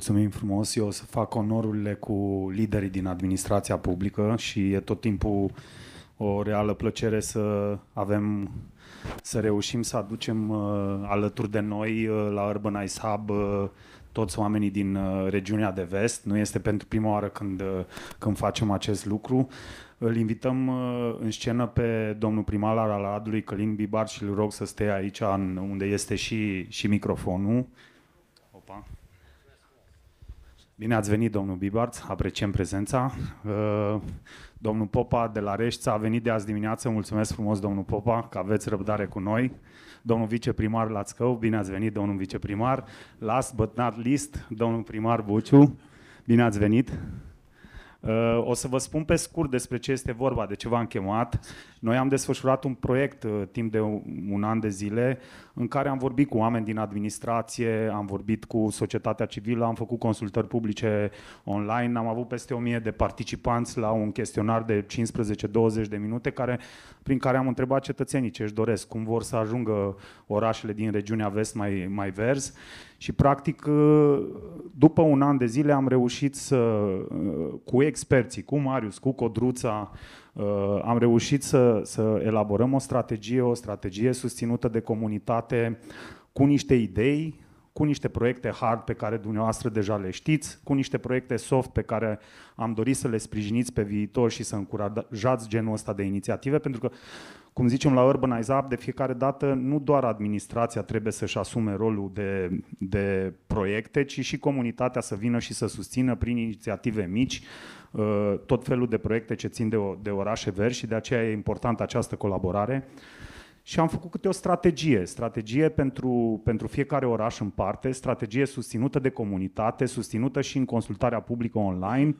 Mulțumim frumos. Eu o să fac onorurile cu liderii din administrația publică și e tot timpul o reală plăcere să avem să reușim să aducem uh, alături de noi uh, la Ice Hub uh, toți oamenii din uh, regiunea de vest. Nu este pentru prima oară când, uh, când facem acest lucru. Îl invităm uh, în scenă pe domnul primar al Aradului, Călin Bibar, și îl rog să stea aici în, unde este și, și microfonul. Opa. Bine ați venit, domnul Bibarț, apreciem prezența. Uh, domnul Popa de la Rești a venit de azi dimineață, mulțumesc frumos, domnul Popa, că aveți răbdare cu noi. Domnul viceprimar Lațcău, bine ați venit, domnul viceprimar. Last but not least, domnul primar Buciu, bine ați venit. Uh, o să vă spun pe scurt despre ce este vorba, de ce v-am chemat. Noi am desfășurat un proiect uh, timp de un an de zile în care am vorbit cu oameni din administrație, am vorbit cu societatea civilă, am făcut consultări publice online, am avut peste 1000 de participanți la un chestionar de 15-20 de minute care, prin care am întrebat cetățenii ce își doresc, cum vor să ajungă orașele din regiunea vest mai, mai vers și practic uh, după un an de zile am reușit să, uh, cu experții, cu Marius, cu Codruța, Uh, am reușit să, să elaborăm o strategie, o strategie susținută de comunitate cu niște idei, cu niște proiecte hard pe care dumneavoastră deja le știți, cu niște proiecte soft pe care am dorit să le sprijiniți pe viitor și să încurajați genul ăsta de inițiative, pentru că, cum zicem la Urbanize Up, de fiecare dată nu doar administrația trebuie să-și asume rolul de, de proiecte, ci și comunitatea să vină și să susțină prin inițiative mici uh, Uh, tot felul de proiecte ce țin de, o, de orașe verzi și de aceea e importantă această colaborare. Și am făcut câte o strategie, strategie pentru, pentru fiecare oraș în parte, strategie susținută de comunitate, susținută și în consultarea publică online.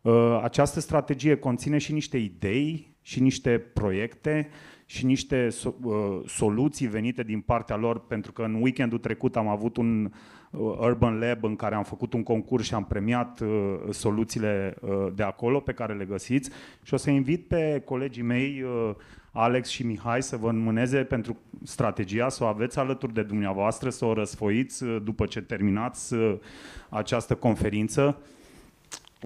Uh, această strategie conține și niște idei și niște proiecte uh, și niște uh, soluții venite din partea lor, pentru că în weekendul trecut am avut un uh, Urban Lab în care am făcut un concurs și am premiat uh, soluțiile de acolo pe care le găsiți și o să invit pe colegii mei Alex și Mihai să vă înmâneze pentru strategia, să o aveți alături de dumneavoastră, să o răsfoiți după ce terminați această conferință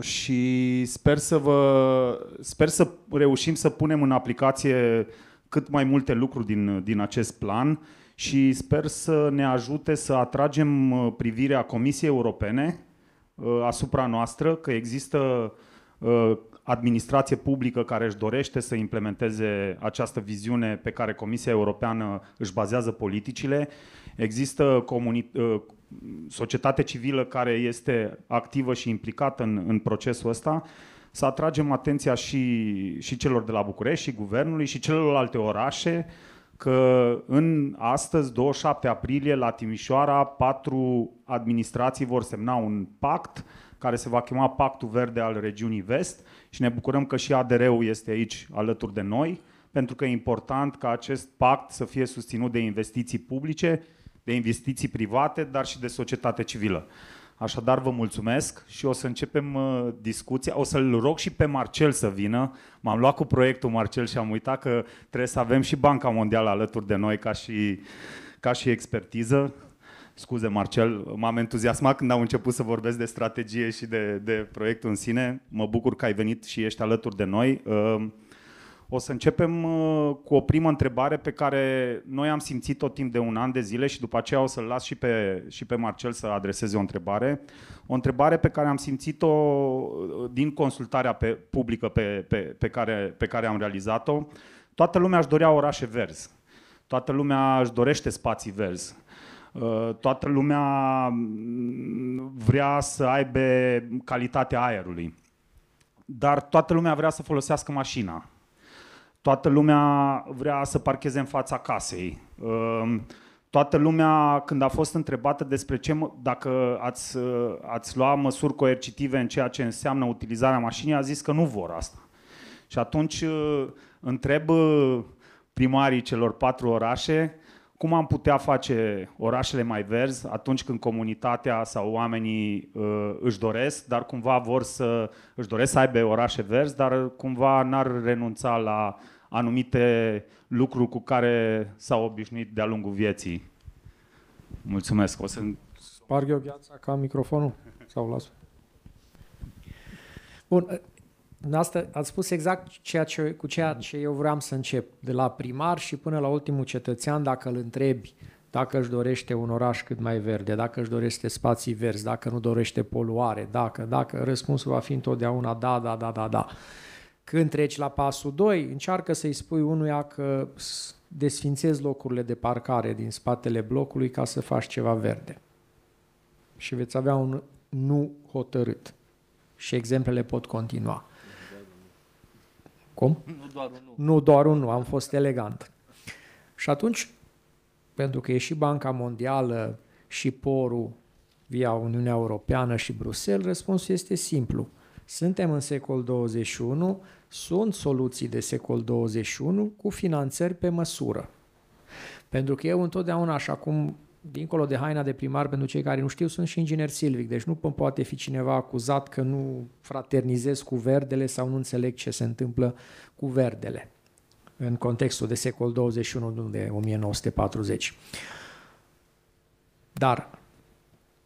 și sper să, vă, sper să reușim să punem în aplicație cât mai multe lucruri din, din acest plan și sper să ne ajute să atragem uh, privirea Comisiei Europene uh, asupra noastră, că există uh, administrație publică care își dorește să implementeze această viziune pe care Comisia Europeană își bazează politicile. Există comuni- societate civilă care este activă și implicată în, în procesul ăsta să atragem atenția și, și celor de la București, și guvernului, și celorlalte orașe, că în astăzi, 27 aprilie, la Timișoara, patru administrații vor semna un pact care se va chema Pactul Verde al Regiunii Vest și ne bucurăm că și ADR-ul este aici alături de noi, pentru că e important ca acest pact să fie susținut de investiții publice, de investiții private, dar și de societate civilă. Așadar, vă mulțumesc și o să începem uh, discuția. O să-l rog și pe Marcel să vină. M-am luat cu proiectul Marcel și am uitat că trebuie să avem și Banca Mondială alături de noi ca și, ca și expertiză. Scuze, Marcel, m-am entuziasmat când am început să vorbesc de strategie și de, de proiectul în sine. Mă bucur că ai venit și ești alături de noi. Uh, o să începem uh, cu o primă întrebare pe care noi am simțit tot timp de un an de zile și după aceea o să-l las și pe, și pe Marcel să adreseze o întrebare. O întrebare pe care am simțit-o uh, din consultarea pe, publică pe, pe, pe, care, pe care am realizat-o. Toată lumea își dorea orașe verzi. Toată lumea își dorește spații verzi. Uh, toată lumea mm, vrea să aibă calitatea aerului. Dar toată lumea vrea să folosească mașina Toată lumea vrea să parcheze în fața casei. Ehm, toată lumea, când a fost întrebată despre ce, dacă ați, eh, ați lua măsuri coercitive în ceea ce înseamnă utilizarea mașinii, a zis că nu vor asta. Și atunci eh, întreb eh, primarii celor patru orașe cum am putea face orașele mai verzi atunci când comunitatea sau oamenii uh, își doresc, dar cumva vor să își doresc să aibă orașe verzi, dar cumva n-ar renunța la uh, anumite lucruri cu care s-au obișnuit de-a lungul vieții. Mulțumesc. O să... Sparg eu gheața ca microfonul? Sau las? Bun, ă, Asta ați spus exact ceea ce, cu ceea mhm. ce eu vreau să încep, de la primar și până la ultimul cetățean, dacă îl întrebi dacă își dorește un oraș cât mai verde, dacă își dorește spații verzi, dacă nu dorește poluare, dacă, dacă, răspunsul va fi întotdeauna da, da, da, da, da. Când treci la pasul 2, încearcă să-i spui unuia că desfințezi locurile de parcare din spatele blocului ca să faci ceva verde. Și veți avea un nu hotărât. Și exemplele pot continua. Cum? Nu doar unul. Nu doar unul, am fost elegant. Și atunci, pentru că e și Banca Mondială și porul via Uniunea Europeană și Bruxelles, răspunsul este simplu. Suntem în secol 21, sunt soluții de secol 21 cu finanțări pe măsură. Pentru că eu întotdeauna, așa cum dincolo de haina de primar, pentru cei care nu știu, sunt și inginer silvic, deci nu poate fi cineva acuzat că nu fraternizez cu verdele sau nu înțeleg ce se întâmplă cu verdele în contextul de secol 21, de 1940. Dar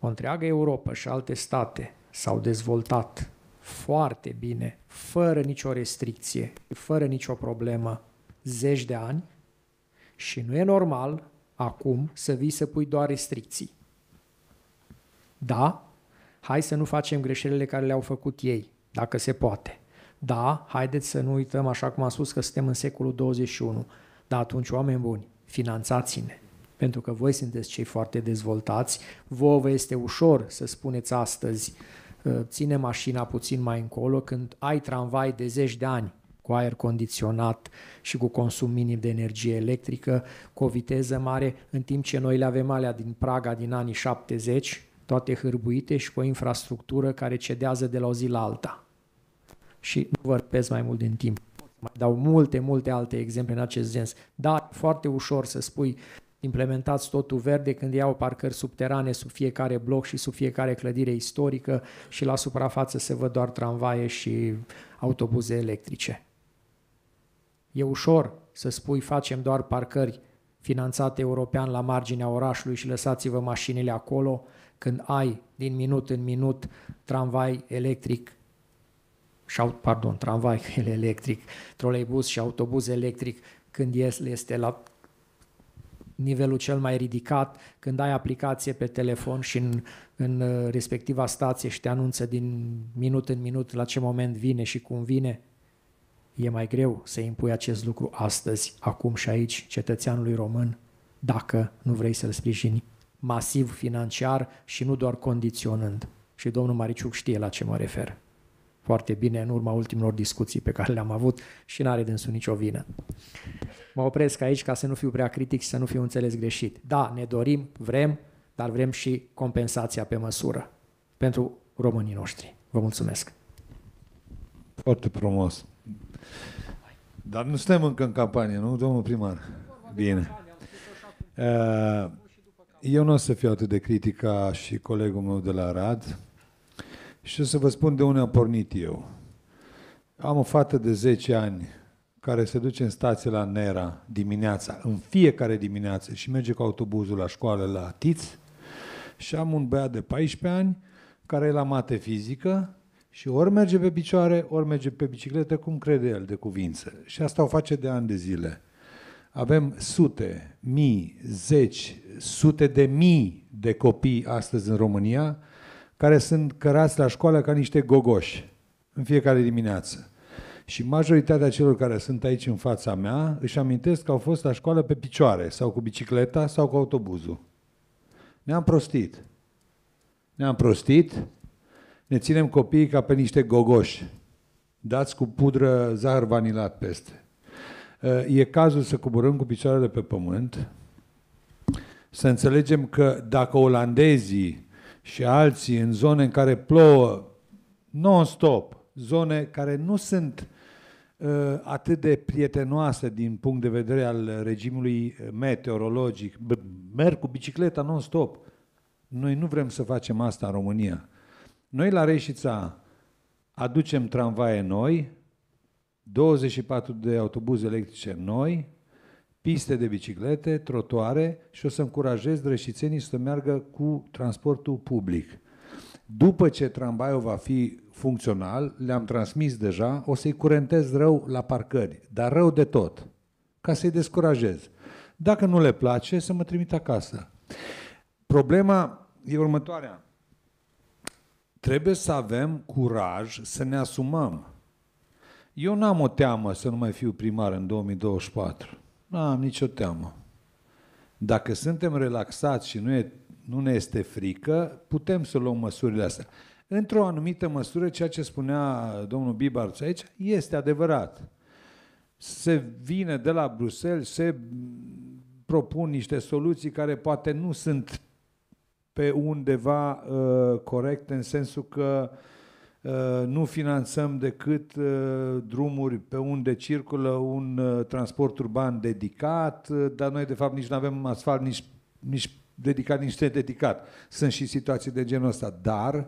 o întreagă Europa și alte state s-au dezvoltat foarte bine, fără nicio restricție, fără nicio problemă, zeci de ani și nu e normal acum să vii să pui doar restricții. Da, hai să nu facem greșelile care le-au făcut ei, dacă se poate. Da, haideți să nu uităm, așa cum am spus, că suntem în secolul 21. Dar atunci, oameni buni, finanțați-ne. Pentru că voi sunteți cei foarte dezvoltați, vouă vă este ușor să spuneți astăzi Uh, ține mașina puțin mai încolo când ai tramvai de zeci de ani cu aer condiționat și cu consum minim de energie electrică, cu o viteză mare, în timp ce noi le avem alea din Praga din anii 70, toate hârbuite și cu o infrastructură care cedează de la o zi la alta. Și nu vă răpesc mai mult din timp. Mai dau multe, multe alte exemple în acest sens. Dar foarte ușor să spui implementați totul verde când iau parcări subterane sub fiecare bloc și sub fiecare clădire istorică și la suprafață se văd doar tramvaie și autobuze electrice. E ușor să spui facem doar parcări finanțate european la marginea orașului și lăsați-vă mașinile acolo când ai din minut în minut tramvai electric și, pardon, tramvai electric, troleibuz și autobuz electric când este la nivelul cel mai ridicat când ai aplicație pe telefon și în, în uh, respectiva stație și te anunță din minut în minut la ce moment vine și cum vine, e mai greu să impui acest lucru astăzi, acum și aici, cetățeanului român, dacă nu vrei să-l sprijini masiv financiar și nu doar condiționând. Și domnul Mariciuc știe la ce mă refer foarte bine în urma ultimelor discuții pe care le-am avut și n-are dânsul nicio vină mă opresc aici ca să nu fiu prea critic și să nu fiu înțeles greșit. Da, ne dorim, vrem, dar vrem și compensația pe măsură pentru românii noștri. Vă mulțumesc! Foarte frumos! Dar nu suntem încă în campanie, nu, domnul primar? Bine. Uh, eu nu o să fiu atât de critic ca și colegul meu de la Rad și o să vă spun de unde am pornit eu. Am o fată de 10 ani care se duce în stație la Nera dimineața, în fiecare dimineață și merge cu autobuzul la școală la Tiț și am un băiat de 14 ani care e la mate fizică și ori merge pe picioare, ori merge pe bicicletă, cum crede el de cuvință. Și asta o face de ani de zile. Avem sute, mii, zeci, sute de mii de copii astăzi în România care sunt cărați la școală ca niște gogoși în fiecare dimineață. Și majoritatea celor care sunt aici în fața mea își amintesc că au fost la școală pe picioare sau cu bicicleta sau cu autobuzul. Ne-am prostit. Ne-am prostit, ne ținem copiii ca pe niște gogoși, dați cu pudră zahăr vanilat peste. E cazul să coborâm cu picioarele pe pământ, să înțelegem că dacă olandezii și alții în zone în care plouă non-stop, zone care nu sunt uh, Uh, atât de prietenoasă din punct de vedere al regimului uh, meteorologic. Merg cu bicicleta non-stop. Noi nu vrem să facem asta în România. Noi la Reșița aducem tramvaie noi, 24 de autobuze electrice noi, piste de biciclete, trotoare și o să încurajez reșițenii să meargă cu transportul public. După ce tramvaiul va fi funcțional, le-am transmis deja, o să-i curentez rău la parcări, dar rău de tot, ca să-i descurajez. Dacă nu le place, să mă trimit acasă. Problema e următoarea. Trebuie să avem curaj să ne asumăm. Eu n-am o teamă să nu mai fiu primar în 2024. N-am nicio teamă. Dacă suntem relaxați și nu, e, nu ne este frică, putem să luăm măsurile astea într-o anumită măsură, ceea ce spunea domnul Bibarț aici este adevărat. Se vine de la Bruxelles, se propun niște soluții care poate nu sunt pe undeva uh, corecte, în sensul că uh, nu finanțăm decât uh, drumuri pe unde circulă un uh, transport urban dedicat, uh, dar noi de fapt nici nu avem asfalt, nici, nici dedicat, nici dedicat. Sunt și situații de genul ăsta, dar uh,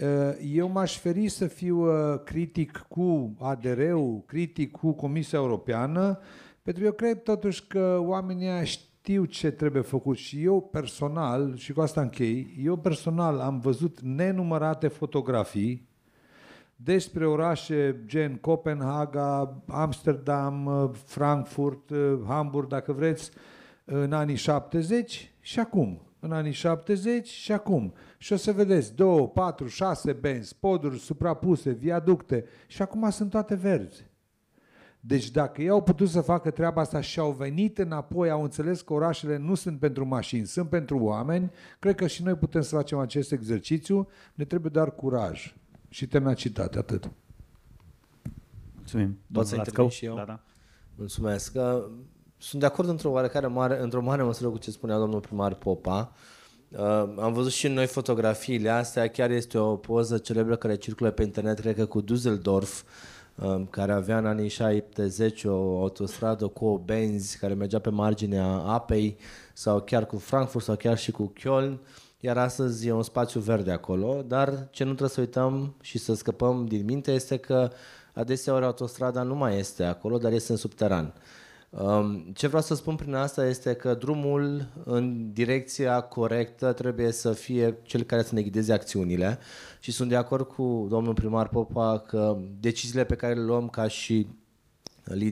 Eh, eu m-aș feri să fiu eh, critic cu ADR-ul, critic cu Comisia Europeană, pentru că eu cred totuși că oamenii știu ce trebuie făcut și eu personal, și cu asta închei, eu personal am văzut nenumărate fotografii despre orașe gen Copenhaga, Amsterdam, eh, Frankfurt, Hamburg, dacă vreți, în anii 70 și acum. În anii 70 și acum. Și o să vedeți 2, 4, 6 benzi, poduri suprapuse, viaducte și acum sunt toate verzi. Deci dacă ei au putut să facă treaba asta și au venit înapoi, au înțeles că orașele nu sunt pentru mașini, sunt pentru oameni, cred că și noi putem să facem acest exercițiu, ne trebuie doar curaj și tenacitate, atât. Mulțumim. Poți să intervin și eu? Da, da. Mulțumesc. Sunt de acord într-o oarecare mare, într-o mare măsură cu ce spunea domnul primar Popa. Uh, Uh, am văzut și noi fotografiile astea, chiar este o poză celebră care circulă pe internet, cred că cu Düsseldorf, uh, care avea în anii 70 o autostradă cu o benzi care mergea pe marginea apei sau chiar cu Frankfurt sau chiar și cu Köln, iar astăzi e un spațiu verde acolo, dar ce nu trebuie să uităm și să scăpăm din minte este că adeseori autostrada nu mai este acolo, dar este în subteran. Um, ce vreau să spun prin asta este că drumul în direcția corectă trebuie să fie cel care să ne ghideze acțiunile și sunt de acord cu domnul primar Popa că deciziile pe care le luăm ca și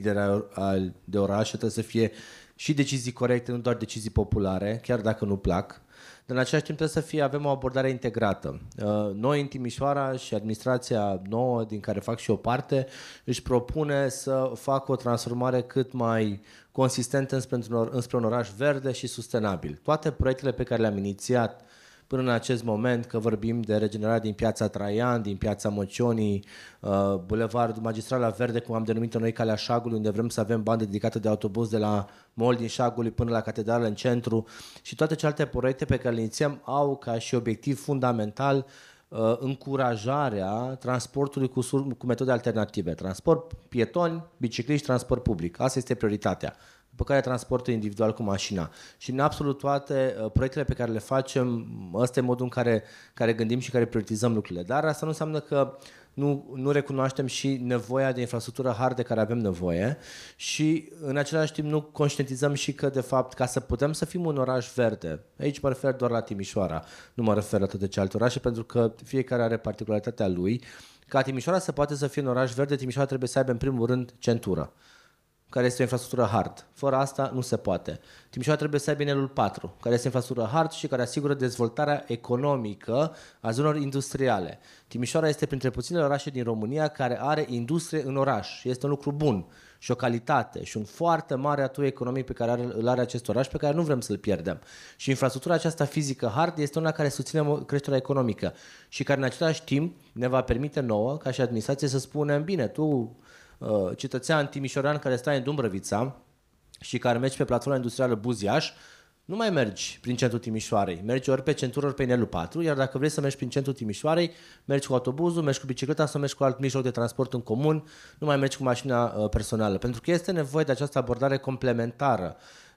al de oraș trebuie să fie și decizii corecte, nu doar decizii populare, chiar dacă nu plac. Dar în același timp trebuie să fie, avem o abordare integrată. Uh, noi în Timișoara și administrația nouă, din care fac și o parte, își propune să facă o transformare cât mai consistentă înspre un, înspre un oraș verde și sustenabil. Toate proiectele pe care le-am inițiat până în acest moment, că vorbim de regenerare din piața Traian, din piața Mocionii, uh, bulevardul Magistrala Verde, cum am denumit noi Calea Șagului, unde vrem să avem bandă dedicate de autobuz de la Mol din Șagului până la catedrală în centru și toate celelalte proiecte pe care le inițiem au ca și obiectiv fundamental uh, încurajarea transportului cu, sur- cu metode alternative. Transport pietoni, bicicliști, transport public. Asta este prioritatea pe care transportă individual cu mașina. Și în absolut toate uh, proiectele pe care le facem, ăsta e modul în care, care gândim și care prioritizăm lucrurile. Dar asta nu înseamnă că nu, nu recunoaștem și nevoia de infrastructură hard de care avem nevoie și în același timp nu conștientizăm și că de fapt ca să putem să fim un oraș verde, aici mă refer doar la Timișoara, nu mă refer la toate celelalte orașe pentru că fiecare are particularitatea lui, ca Timișoara să poate să fie un oraș verde, Timișoara trebuie să aibă în primul rând centură care este o infrastructură hard. Fără asta nu se poate. Timișoara trebuie să aibă inelul 4, care este infrastructură hard și care asigură dezvoltarea economică a zonelor industriale. Timișoara este printre puținele orașe din România care are industrie în oraș. Este un lucru bun și o calitate și un foarte mare atu economic pe care îl are acest oraș, pe care nu vrem să-l pierdem. Și infrastructura aceasta fizică hard este una care susține creșterea economică și care în același timp ne va permite nouă, ca și administrație, să spunem, bine, tu Uh, cetățean timișorean care stai în Dumbrăvița și care mergi pe platforma industrială Buziaș, nu mai mergi prin centrul Timișoarei, mergi ori pe centură, ori pe inelul 4, iar dacă vrei să mergi prin centrul Timișoarei, mergi cu autobuzul, mergi cu bicicleta sau mergi cu alt mijloc de transport în comun, nu mai mergi cu mașina uh, personală, pentru că este nevoie de această abordare complementară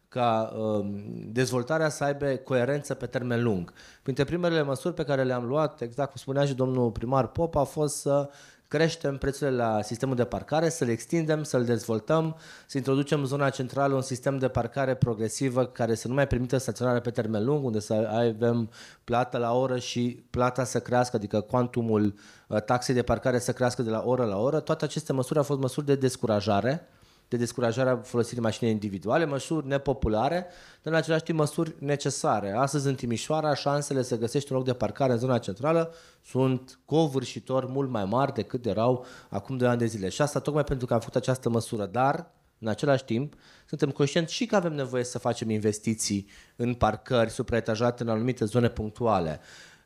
ca um, dezvoltarea să aibă coerență pe termen lung. Printre primele măsuri pe care le-am luat, exact cum spunea și domnul primar Pop, a fost să uh, creștem prețurile la sistemul de parcare, să-l extindem, să-l dezvoltăm, să introducem în zona centrală un sistem de parcare progresivă care să nu mai permită staționare pe termen lung, unde să avem plată la oră și plata să crească, adică cuantumul uh, taxei de parcare să crească de la oră la oră. Toate aceste măsuri au fost măsuri de descurajare de descurajare a folosirii mașinii individuale, măsuri nepopulare, dar în același timp măsuri necesare. Astăzi în Timișoara șansele să găsești un loc de parcare în zona centrală sunt covârșitor mult mai mari decât erau acum 2 ani de zile. Și asta tocmai pentru că am făcut această măsură, dar în același timp, suntem conștienți și că avem nevoie să facem investiții în parcări supraetajate în anumite zone punctuale.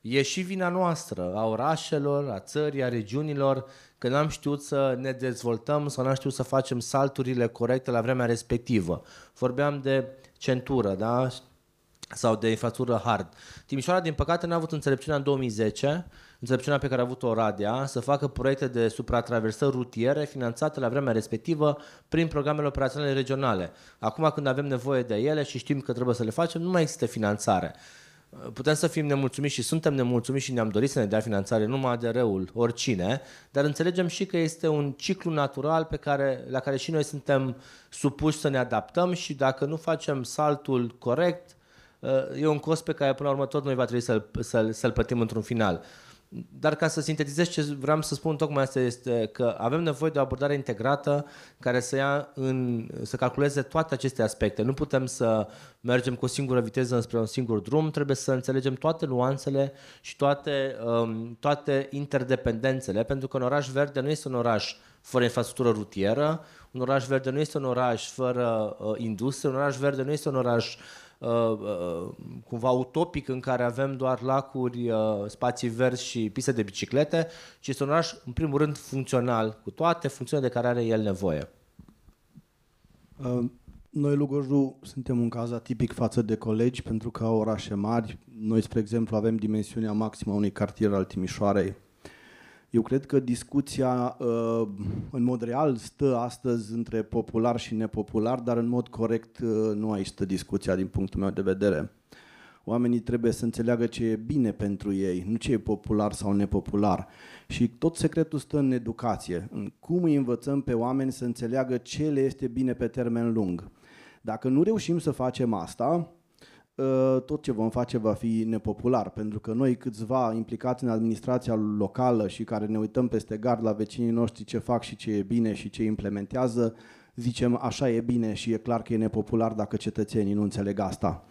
E și vina noastră, a orașelor, a țării, a regiunilor, că n-am știut să ne dezvoltăm sau n-am știut să facem salturile corecte la vremea respectivă. Vorbeam de centură, da? sau de infrastructură hard. Timișoara, din păcate, n-a avut înțelepciunea în 2010, înțelepciunea pe care a avut-o Oradea, să facă proiecte de supratraversări rutiere finanțate la vremea respectivă prin programele operaționale regionale. Acum, când avem nevoie de ele și știm că trebuie să le facem, nu mai există finanțare putem să fim nemulțumiți și suntem nemulțumiți și ne-am dorit să ne dea finanțare numai de răul, oricine, dar înțelegem și că este un ciclu natural pe care, la care și noi suntem supuși să ne adaptăm și dacă nu facem saltul corect, uh, e un cost pe care până la urmă tot noi va trebui să-l, să-l, să-l plătim într-un final. Dar ca să sintetizez ce vreau să spun tocmai asta este că avem nevoie de o abordare integrată care să ia în, să calculeze toate aceste aspecte. Nu putem să mergem cu o singură viteză spre un singur drum, trebuie să înțelegem toate nuanțele și toate, um, toate interdependențele, pentru că un oraș verde nu este un oraș fără infrastructură rutieră, un oraș verde nu este un oraș fără uh, industrie, un oraș verde nu este un oraș uh, Uh, uh, cumva utopic în care avem doar lacuri, uh, spații verzi și piste de biciclete, ci este un oraș, în primul rând, funcțional, cu toate funcțiile de care are el nevoie. Noi, Lugojdu, suntem un caz atipic față de colegi, pentru că au orașe mari. Noi, spre exemplu, avem dimensiunea maximă a unui cartier al Timișoarei, eu cred că discuția uh, în mod real stă astăzi între popular și nepopular, dar în mod corect uh, nu aici stă discuția din punctul meu de vedere. Oamenii trebuie să înțeleagă ce e bine pentru ei, nu ce e popular sau nepopular. Și tot secretul stă în educație, în cum îi învățăm pe oameni să înțeleagă ce le este bine pe termen lung. Dacă nu reușim să facem asta, Ă, tot ce vom face va fi nepopular, pentru că noi câțiva implicați în administrația locală și care ne uităm peste gard la vecinii noștri ce fac și ce e bine și ce implementează, zicem așa e bine și e clar că e nepopular dacă cetățenii nu înțeleg asta.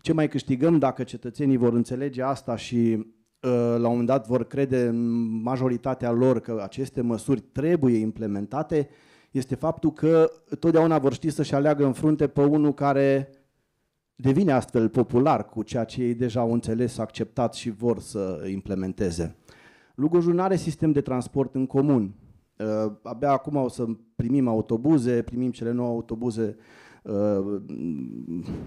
Ce mai câștigăm dacă cetățenii vor înțelege asta și ă, la un moment dat vor crede majoritatea lor că aceste măsuri trebuie implementate, este faptul că totdeauna vor ști să-și aleagă în frunte pe unul care devine astfel popular cu ceea ce ei deja au înțeles, acceptat și vor să implementeze. Lugojul nu are sistem de transport în comun. Uh, abia acum o să primim autobuze, primim cele nouă autobuze uh,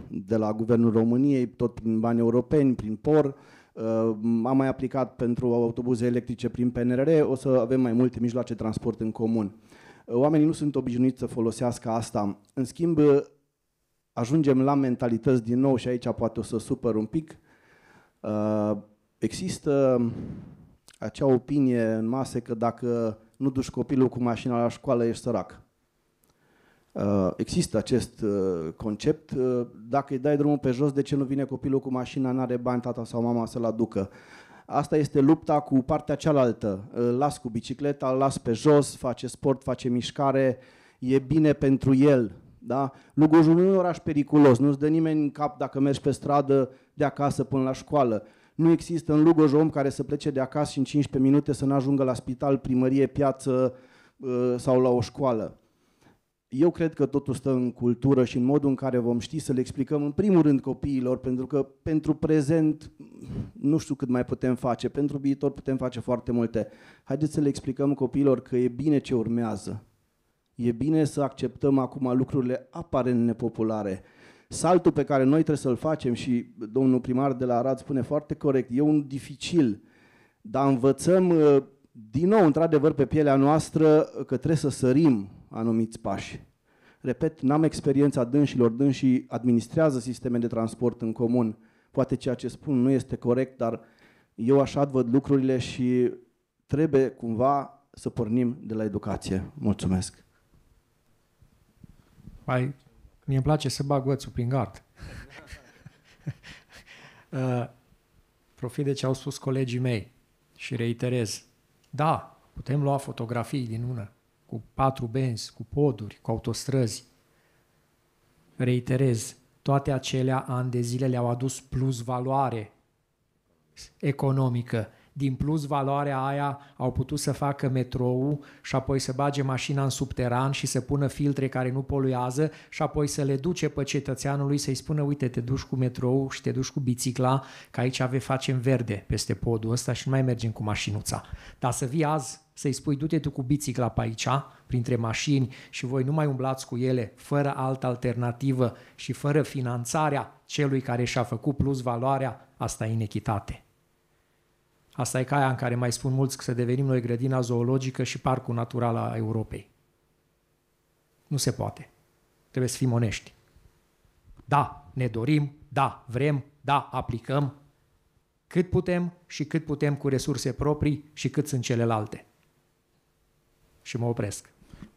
de la Guvernul României, tot prin bani europeni, prin POR. Uh, am mai aplicat pentru autobuze electrice prin PNRR, o să avem mai multe mijloace de transport în comun. Oamenii nu sunt obișnuiți să folosească asta. În schimb, ajungem la mentalități din nou și aici poate o să supăr un pic. Uh, există acea opinie în masă că dacă nu duci copilul cu mașina la școală, ești sărac. Uh, există acest uh, concept. Dacă îi dai drumul pe jos, de ce nu vine copilul cu mașina, nu are bani tata sau mama să-l aducă? Asta este lupta cu partea cealaltă. Îl las cu bicicleta, îl las pe jos, face sport, face mișcare, e bine pentru el, da? Lugujul nu e un oraș periculos, nu-ți dă nimeni în cap dacă mergi pe stradă de acasă până la școală. Nu există în Lugoj om care să plece de acasă și în 15 minute să nu ajungă la spital, primărie, piață uh, sau la o școală. Eu cred că totul stă în cultură și în modul în care vom ști să le explicăm în primul rând copiilor, pentru că pentru prezent nu știu cât mai putem face, pentru viitor putem face foarte multe. Haideți să le explicăm copiilor că e bine ce urmează, E bine să acceptăm acum lucrurile aparent nepopulare. Saltul pe care noi trebuie să-l facem și domnul primar de la Arad spune foarte corect, e un dificil, dar învățăm uh, din nou, într-adevăr, pe pielea noastră uh, că trebuie să sărim anumiți pași. Repet, n-am experiența dânșilor, dânșii administrează sisteme de transport în comun. Poate ceea ce spun nu este corect, dar eu așa văd lucrurile și trebuie cumva să pornim de la educație. Mulțumesc! mai, mie îmi place să bag gățul prin gard. uh, profit de ce au spus colegii mei și reiterez. Da, putem lua fotografii din una, cu patru benzi, cu poduri, cu autostrăzi. Reiterez, toate acelea ani de zile le-au adus plus valoare economică din plus valoarea aia au putut să facă metrou și apoi să bage mașina în subteran și să pună filtre care nu poluează și apoi să le duce pe cetățeanului să-i spună uite te duci cu metrou și te duci cu bicicla că aici ave facem verde peste podul ăsta și nu mai mergem cu mașinuța. Dar să vii azi să-i spui du-te tu cu bicicla pe aici, printre mașini și voi nu mai umblați cu ele fără altă alternativă și fără finanțarea celui care și-a făcut plus valoarea, asta e inechitate. Asta e caia în care mai spun mulți că să devenim noi grădina zoologică și parcul natural a Europei. Nu se poate. Trebuie să fim onești. Da, ne dorim, da, vrem, da, aplicăm, cât putem și cât putem cu resurse proprii și cât sunt celelalte. Și mă opresc.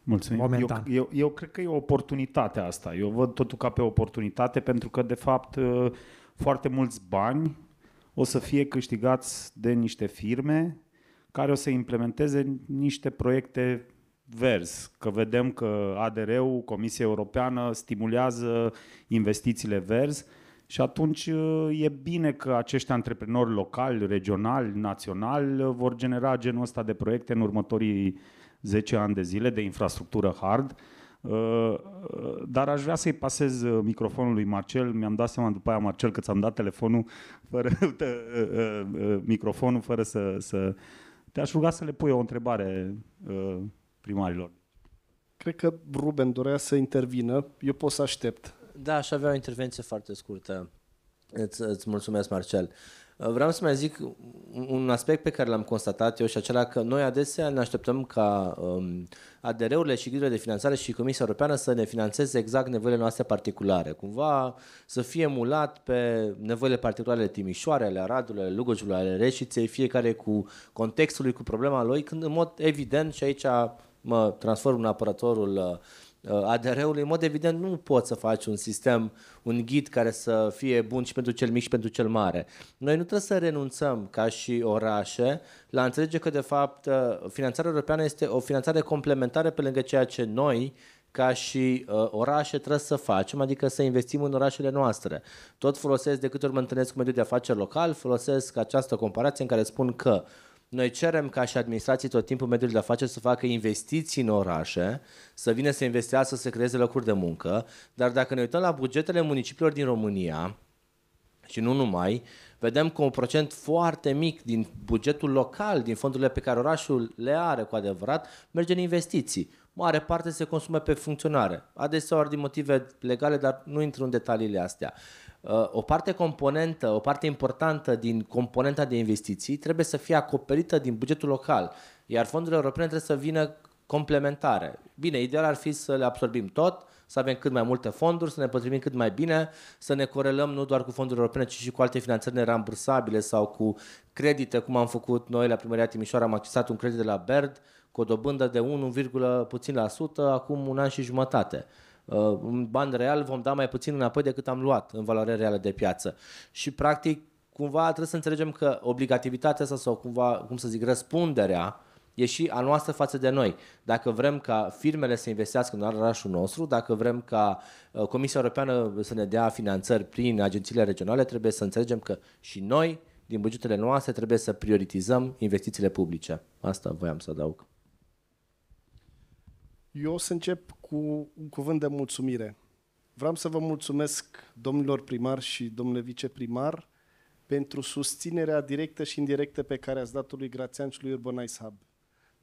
Mulțumim. Momentan. Eu, eu, eu cred că e o oportunitate asta. Eu văd totul ca pe oportunitate pentru că, de fapt, ă, foarte mulți bani o să fie câștigați de niște firme care o să implementeze niște proiecte verzi, că vedem că ADR-ul, Comisia Europeană, stimulează investițiile verzi și atunci uh, e bine că acești antreprenori locali, regionali, naționali uh, vor genera genul ăsta de proiecte în următorii 10 ani de zile de infrastructură hard, Uh, dar aș vrea să-i pasez uh, microfonul lui Marcel. Mi-am dat seama după aia, Marcel, că ți-am dat telefonul fără, uh, microfonul fără să, să... Te-aș ruga să le pui o întrebare primarilor. Cred că Ruben dorea să intervină. Eu pot să aștept. Da, aș avea o intervenție foarte scurtă. Îți, îți mulțumesc, Marcel. Uh, Vreau să mai zic un aspect pe care l-am constatat eu și acela că noi adesea ne așteptăm ca um, ADR-urile și ghidurile de finanțare și Comisia Europeană să ne financeze exact nevoile noastre particulare, cumva să fie mulat pe nevoile particulare ale Timișoare, ale Aradului, ale Lugojului, ale Reșiței, fiecare cu contextul lui, cu problema lui, când în mod evident și aici mă transform în apărătorul uh, Uh, ADR-ului, în mod evident nu poți să faci un sistem, un ghid care să fie bun și pentru cel mic și pentru cel mare. Noi nu trebuie să renunțăm ca și orașe la înțelege că de fapt uh, finanțarea europeană este o finanțare complementară pe lângă ceea ce noi ca și uh, orașe trebuie să facem, adică să investim în orașele noastre. Tot folosesc, de câte ori mă întâlnesc cu mediul de afaceri local, folosesc această comparație în care spun că uh, noi cerem ca și administrații tot timpul mediul de afaceri să facă investiții în orașe, să vină să investească, să creeze locuri de muncă, dar dacă ne uităm la bugetele municipiilor din România, și nu numai, vedem că un procent foarte mic din bugetul local, din fondurile pe care orașul le are cu adevărat, merge în investiții. Mare parte se consumă pe funcționare, adeseori din motive legale, dar nu intru în detaliile astea. Uh, o parte componentă, o parte importantă din componenta de investiții trebuie să fie acoperită din bugetul local, iar fondurile europene trebuie să vină complementare. Bine, ideal ar fi să le absorbim tot, să avem cât mai multe fonduri, să ne potrivim cât mai bine, să ne corelăm nu doar cu fondurile europene, ci și cu alte finanțări nerambursabile sau cu credite, cum am făcut noi la Primăria Timișoara, am accesat un credit de la BERD cu o dobândă de 1, puțin la sută acum un an și jumătate în uh, bani real vom da mai puțin înapoi decât am luat în valoare reală de piață. Și practic, cumva trebuie să înțelegem că obligativitatea asta sau cumva, cum să zic, răspunderea e și a noastră față de noi. Dacă vrem ca firmele să investească în orașul nostru, dacă vrem ca uh, Comisia Europeană să ne dea finanțări prin agențiile regionale, trebuie să înțelegem că și noi, din bugetele noastre, trebuie să prioritizăm investițiile publice. Asta voiam să adaug. Eu o să încep cu un cuvânt de mulțumire. Vreau să vă mulțumesc, domnilor primar și domnule viceprimar, pentru susținerea directă și indirectă pe care ați dat-o lui Grațian și lui Urbanize Hub.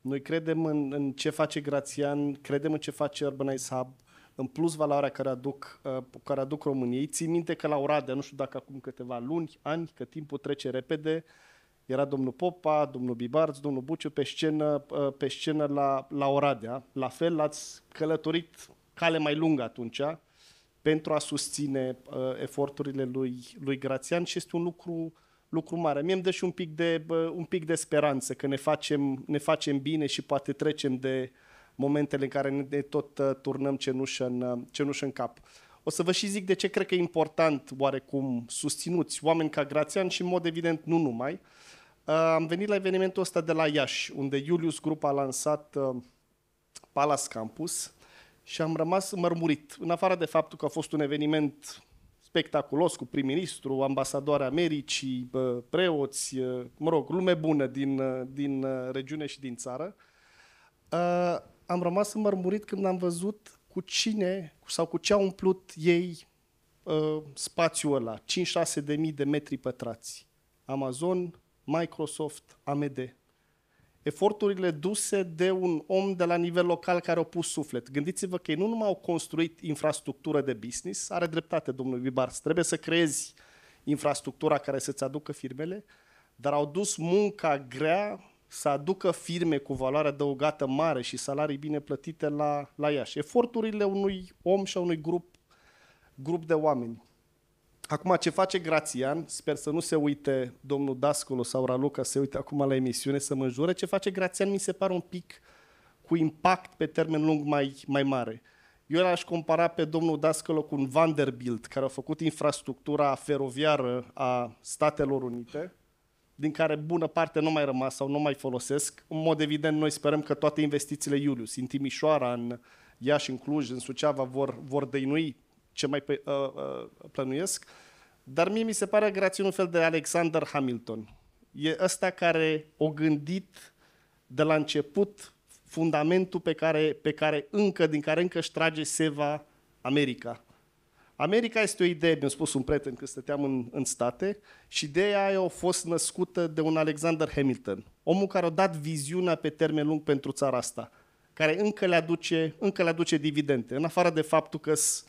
Noi credem în, în ce face Grațian, credem în ce face Urbanize Hub, în plus valoarea care aduc, uh, care aduc României. Țin minte că la Oradea, nu știu dacă acum câteva luni, ani, că timpul trece repede, uh, era domnul Popa, domnul Bibarț, domnul Buciu pe scenă, ă, pe scenă la, la Oradea. La fel, ați călătorit cale mai lungă atunci pentru a susține uh, eforturile lui, lui Grațian și este un lucru, lucru mare. Mie îmi dă și un pic de, uh, un pic de speranță că ne facem, ne facem bine și poate trecem de momentele în care ne tot uh, turnăm cenușă în, cenușă în cap. O să vă și zic de ce cred că e important oarecum susținuți oameni ca Grațian și în mod evident nu numai, uh, Uh, am venit la evenimentul ăsta de la Iași, unde Julius Group a lansat uh, Palace Campus și am rămas mărmurit. În afară de faptul că a fost un eveniment spectaculos cu prim-ministru, ambasadoare Americii, uh, preoți, mă rog, lume bună din, din regiune și din țară, am rămas mărmurit când am văzut cu cine sau cu ce au umplut ei spațiul ăla, 5-6 de mii de metri pătrați. Amazon, Microsoft, AMD. Eforturile duse de un om de la nivel local care a pus suflet. Gândiți-vă că ei nu numai au construit infrastructură de business, are dreptate domnul Vibars, trebuie să creezi infrastructura care să-ți aducă firmele, dar au dus munca grea să aducă firme cu valoare adăugată mare și salarii bine plătite la, la Iași. Eforturile unui om și a unui grup, grup de oameni. Acum, ce face Grațian, sper să nu se uite domnul Dascolo sau Raluca, se uite acum la emisiune să mă înjure, ce face Grațian mi se pare un pic cu impact pe termen lung mai, mai mare. Eu l-aș compara pe domnul Dascolo cu un Vanderbilt, care a făcut infrastructura feroviară a Statelor Unite, din care bună parte nu mai rămas sau nu mai folosesc. În mod evident, noi sperăm că toate investițiile Iulius, în Timișoara, în Iași, în Cluj, în Suceava, vor, vor dăinui ce mai uh, uh, plănuiesc, dar mie mi se pare agreațiune un fel de Alexander Hamilton. E ăsta care o gândit de la început fundamentul pe care, pe care încă, din care încă își trage seva America. America este o idee, mi-a spus un prieten când stăteam în, în state, și ideea aia a fost născută de un Alexander Hamilton, omul care a dat viziunea pe termen lung pentru țara asta, care încă le aduce, încă le aduce dividende, în afară de faptul că sunt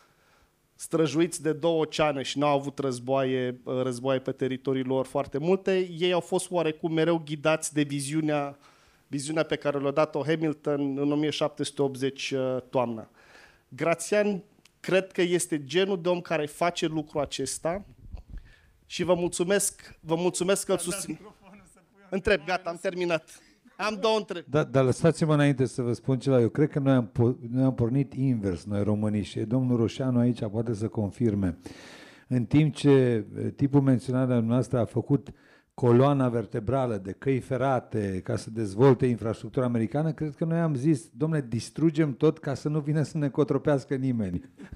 străjuiți de două oceane și n-au avut războaie, uh, războaie pe teritoriul lor foarte multe, ei au fost oarecum mereu ghidați de viziunea, viziunea pe care le-a dat-o Hamilton în 1780 uh, toamna. Grațian cred că este genul de om care face lucrul acesta și vă mulțumesc, vă mulțumesc că îl susțin. Întreb, gata, am terminat. Am două întrebări. Da, dar lăsați-mă înainte să vă spun ceva. Eu cred că noi am, noi am pornit invers, noi românii, și domnul Roșanu aici poate să confirme. În timp ce eh, tipul menționat de noastră a făcut coloana vertebrală de căi ferate ca să dezvolte infrastructura americană, cred că noi am zis, domnule, distrugem tot ca să nu vină să ne cotropească nimeni.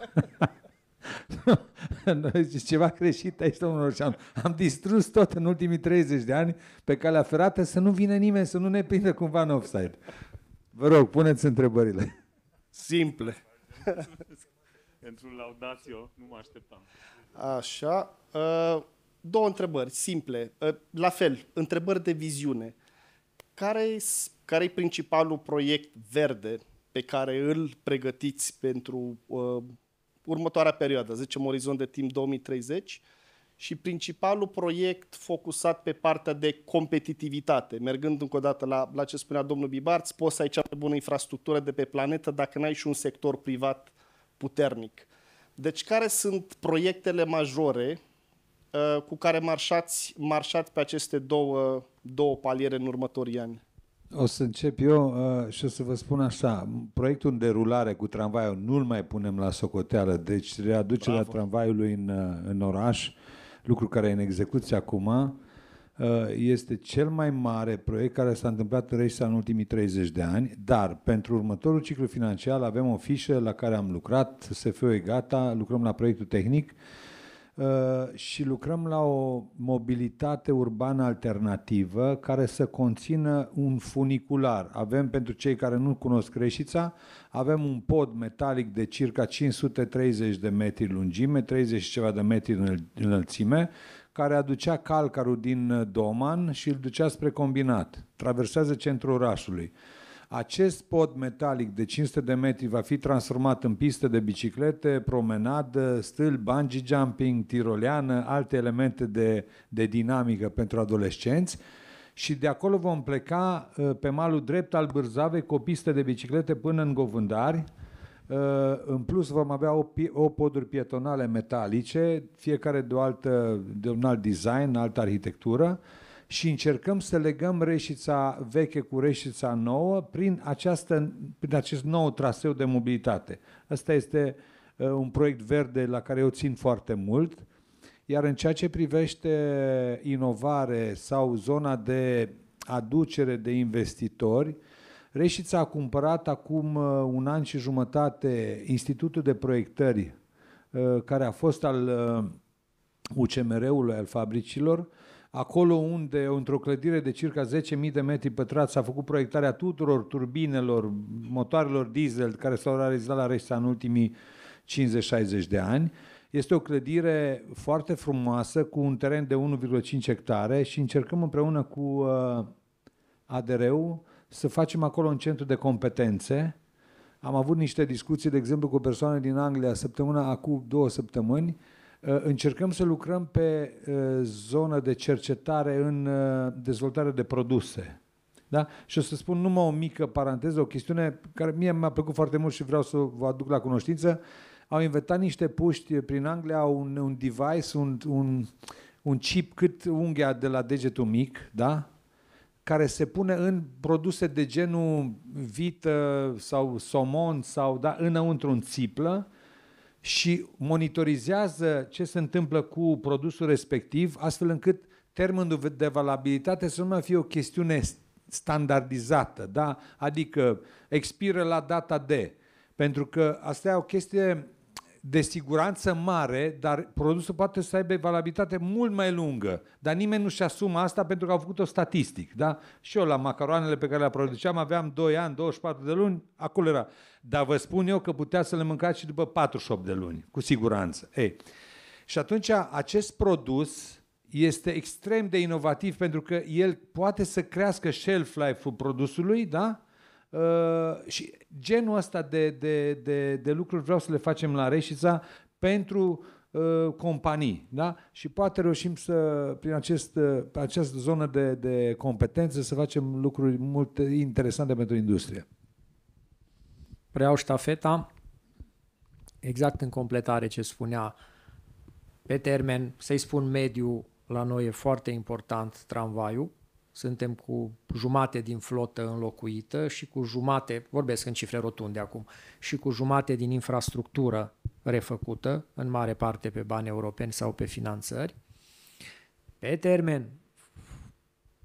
ceva greșit aici, domnul și am, distrus tot în ultimii 30 de ani pe calea ferată să nu vină nimeni, să nu ne prindă cumva în offside. Vă rog, puneți întrebările. Simple. Pentru laudatio nu mă așteptam. Așa. Uh, două întrebări simple. Uh, la fel, întrebări de viziune. care e care principalul proiect verde pe care îl pregătiți pentru uh, următoarea perioadă, zicem orizont de timp 2030, și principalul proiect focusat pe partea de competitivitate, mergând încă o dată la, la ce spunea domnul Bibarț, poți să ai cea mai bună infrastructură de pe planetă dacă n-ai și un sector privat puternic. Deci care sunt proiectele majore uh, cu care marșați, marșați pe aceste două, două paliere în următorii ani? O să încep eu uh, și o să vă spun așa, proiectul în derulare cu tramvaiul nu-l mai punem la socoteală, deci readucerea Bravo. tramvaiului în, uh, în oraș, lucru care e în execuție acum, uh, este cel mai mare proiect care s-a întâmplat în Reșița în ultimii 30 de ani, dar pentru următorul ciclu financiar avem o fișă la care am lucrat, SFO e gata, lucrăm la proiectul tehnic, uh, Uh, și lucrăm la o mobilitate urbană alternativă care să conțină un funicular. Avem, pentru cei care nu cunosc Creșița, avem un pod metalic de circa 530 de metri lungime, 30 și ceva de metri înălțime, care aducea calcarul din uh, Doman și îl ducea spre combinat. Traversează centrul orașului. Acest pod metalic de 500 de metri va fi transformat în piste de biciclete, promenadă, stâl, bungee jumping, tiroleană, alte elemente de, de dinamică pentru adolescenți și de acolo vom pleca uh, pe malul drept al Bârzavei cu o pistă de biciclete până în Govândari. Uh, în plus vom avea o, o poduri pietonale metalice, fiecare de, o altă, de un alt design, altă arhitectură și încercăm să legăm reșița veche cu reșița nouă prin, această, prin acest nou traseu de mobilitate. Asta este uh, un proiect verde la care eu țin foarte mult, iar în ceea ce privește inovare sau zona de aducere de investitori, Reșița a cumpărat acum uh, un an și jumătate Institutul de Proiectări, uh, care a fost al UCMR-ului, uh, al fabricilor, acolo unde, într-o clădire de circa 10.000 de metri pătrați, s-a făcut proiectarea tuturor turbinelor, motoarelor diesel care s-au realizat la Reșița în ultimii 50-60 de ani. Este o clădire foarte frumoasă, cu un teren de 1,5 hectare și încercăm împreună cu uh, adr să facem acolo un centru de competențe. Am avut niște discuții, de exemplu, cu o persoană din Anglia săptămâna, acum două săptămâni, uh, Uh, încercăm să lucrăm pe uh, zonă de cercetare în uh, dezvoltare de produse. Da? Și o să spun numai o mică paranteză, o chestiune care mie mi-a plăcut foarte mult și vreau să vă aduc la cunoștință. Au inventat niște puști prin Anglia, un, un device, un, un, un chip cât unghia de la degetul mic, da? care se pune în produse de genul vită sau somon sau da, înăuntru în țiplă și monitorizează ce se întâmplă cu produsul respectiv, astfel încât termenul de valabilitate să nu mai fie o chestiune standardizată, da? adică expiră la data D, pentru că asta e o chestie de siguranță mare, dar produsul poate să aibă valabilitate mult mai lungă. Dar nimeni nu-și asumă asta pentru că au făcut-o statistic. Da? Și eu la macaroanele pe care le produceam aveam 2 ani, 24 de luni, acolo era. Dar vă spun eu că putea să le mâncați și după 48 de luni, cu siguranță. Ei. Și atunci acest produs este extrem de inovativ pentru că el poate să crească shelf life-ul produsului, da? Uh, și genul ăsta de, de, de, de lucruri vreau să le facem la Reșița pentru uh, companii, da? Și poate reușim să, prin acest, uh, această zonă de, de competențe, să facem lucruri mult interesante pentru industrie. Preau ștafeta exact în completare ce spunea pe termen, să-i spun mediu, la noi e foarte important tramvaiul, suntem cu jumate din flotă înlocuită și cu jumate, vorbesc în cifre rotunde acum, și cu jumate din infrastructură refăcută, în mare parte pe bani europeni sau pe finanțări. Pe termen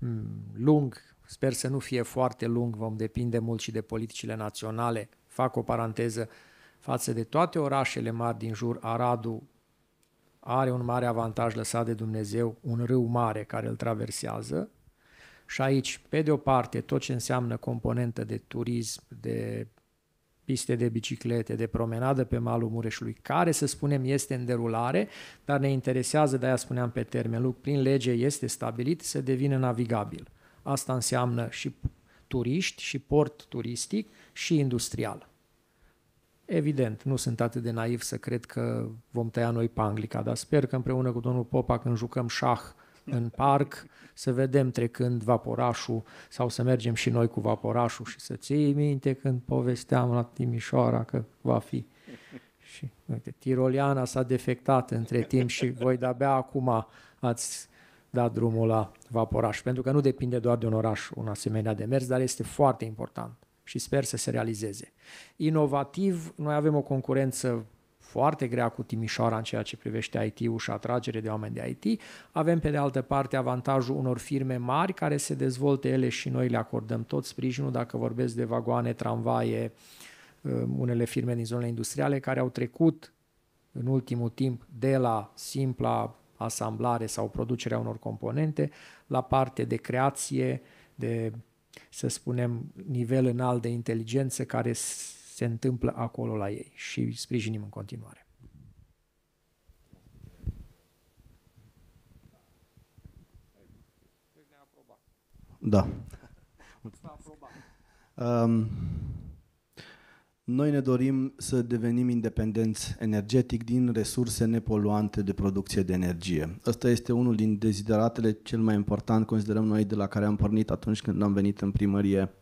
mm, lung, sper să nu fie foarte lung, vom depinde mult și de politicile naționale. Fac o paranteză față de toate orașele mari din jur, Aradu are un mare avantaj lăsat de Dumnezeu, un râu mare care îl traversează, și aici, pe de o parte, tot ce înseamnă componentă de turism, de piste de biciclete, de promenadă pe malul Mureșului, care, să spunem, este în derulare, dar ne interesează, de-aia spuneam pe termen lung, prin lege este stabilit să devină navigabil. Asta înseamnă și turiști, și port turistic, și industrial. Evident, nu sunt atât de naiv să cred că vom tăia noi panglica, dar sper că împreună cu domnul Popa, când jucăm șah în parc, să vedem trecând vaporașul sau să mergem și noi cu vaporașul și să ții minte când povesteam la Timișoara că va fi. Și uite, tiroliana s-a defectat între timp și voi de-abia acum ați dat drumul la vaporaș, pentru că nu depinde doar de un oraș un asemenea mers dar este foarte important și sper să se realizeze. Inovativ, noi avem o concurență foarte grea cu Timișoara în ceea ce privește IT-ul și atragere de oameni de IT. Avem, pe de altă parte, avantajul unor firme mari care se dezvolte ele și noi le acordăm tot sprijinul, dacă vorbesc de vagoane, tramvaie, um, unele firme din zonele industriale care au trecut în ultimul timp de la simpla asamblare sau producerea unor componente la parte de creație, de, să spunem, nivel înalt de inteligență care se întâmplă acolo la ei și sprijinim în continuare. Da. Um, noi ne dorim să devenim independenți energetic din resurse nepoluante de producție de energie. Ăsta este unul din dezideratele cel mai important, considerăm noi, de la care am pornit atunci când am venit în primărie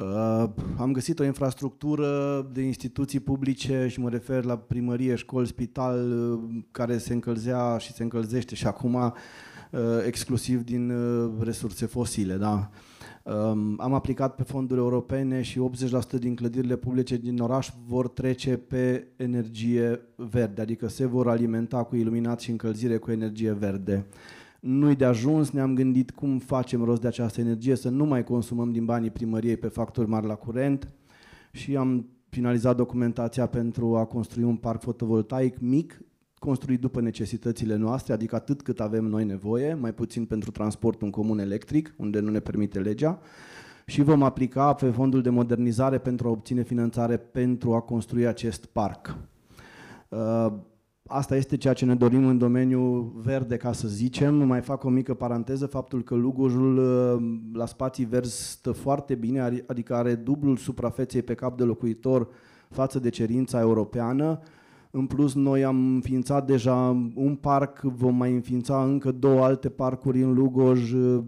Uh, am găsit o infrastructură de instituții publice și mă refer la primărie, școli, spital, uh, care se încălzea și se încălzește și acum uh, exclusiv din resurse fosile. Da? Um, am aplicat pe fonduri europene și 80% din clădirile publice din oraș vor trece pe energie verde, adică se vor alimenta cu iluminat și încălzire cu energie verde. Uh, nu-i de ajuns, ne-am gândit cum facem rost de această energie, să nu mai consumăm din banii primăriei pe facturi mari la curent și am finalizat documentația pentru a construi un parc fotovoltaic mic, construit după necesitățile noastre, adică atât cât avem noi nevoie, mai puțin pentru transportul în comun electric, unde nu ne permite legea, și vom aplica pe fondul de modernizare pentru a obține finanțare pentru a construi acest parc. Uh, Asta este ceea ce ne dorim în domeniul verde, ca să zicem. Mai fac o mică paranteză, faptul că lugojul uh, la spații verzi stă foarte bine, adică are dublul suprafeței pe cap de locuitor față de cerința europeană. În plus, noi am înființat deja un parc, vom mai înființa încă două alte parcuri în Lugoj. Uh,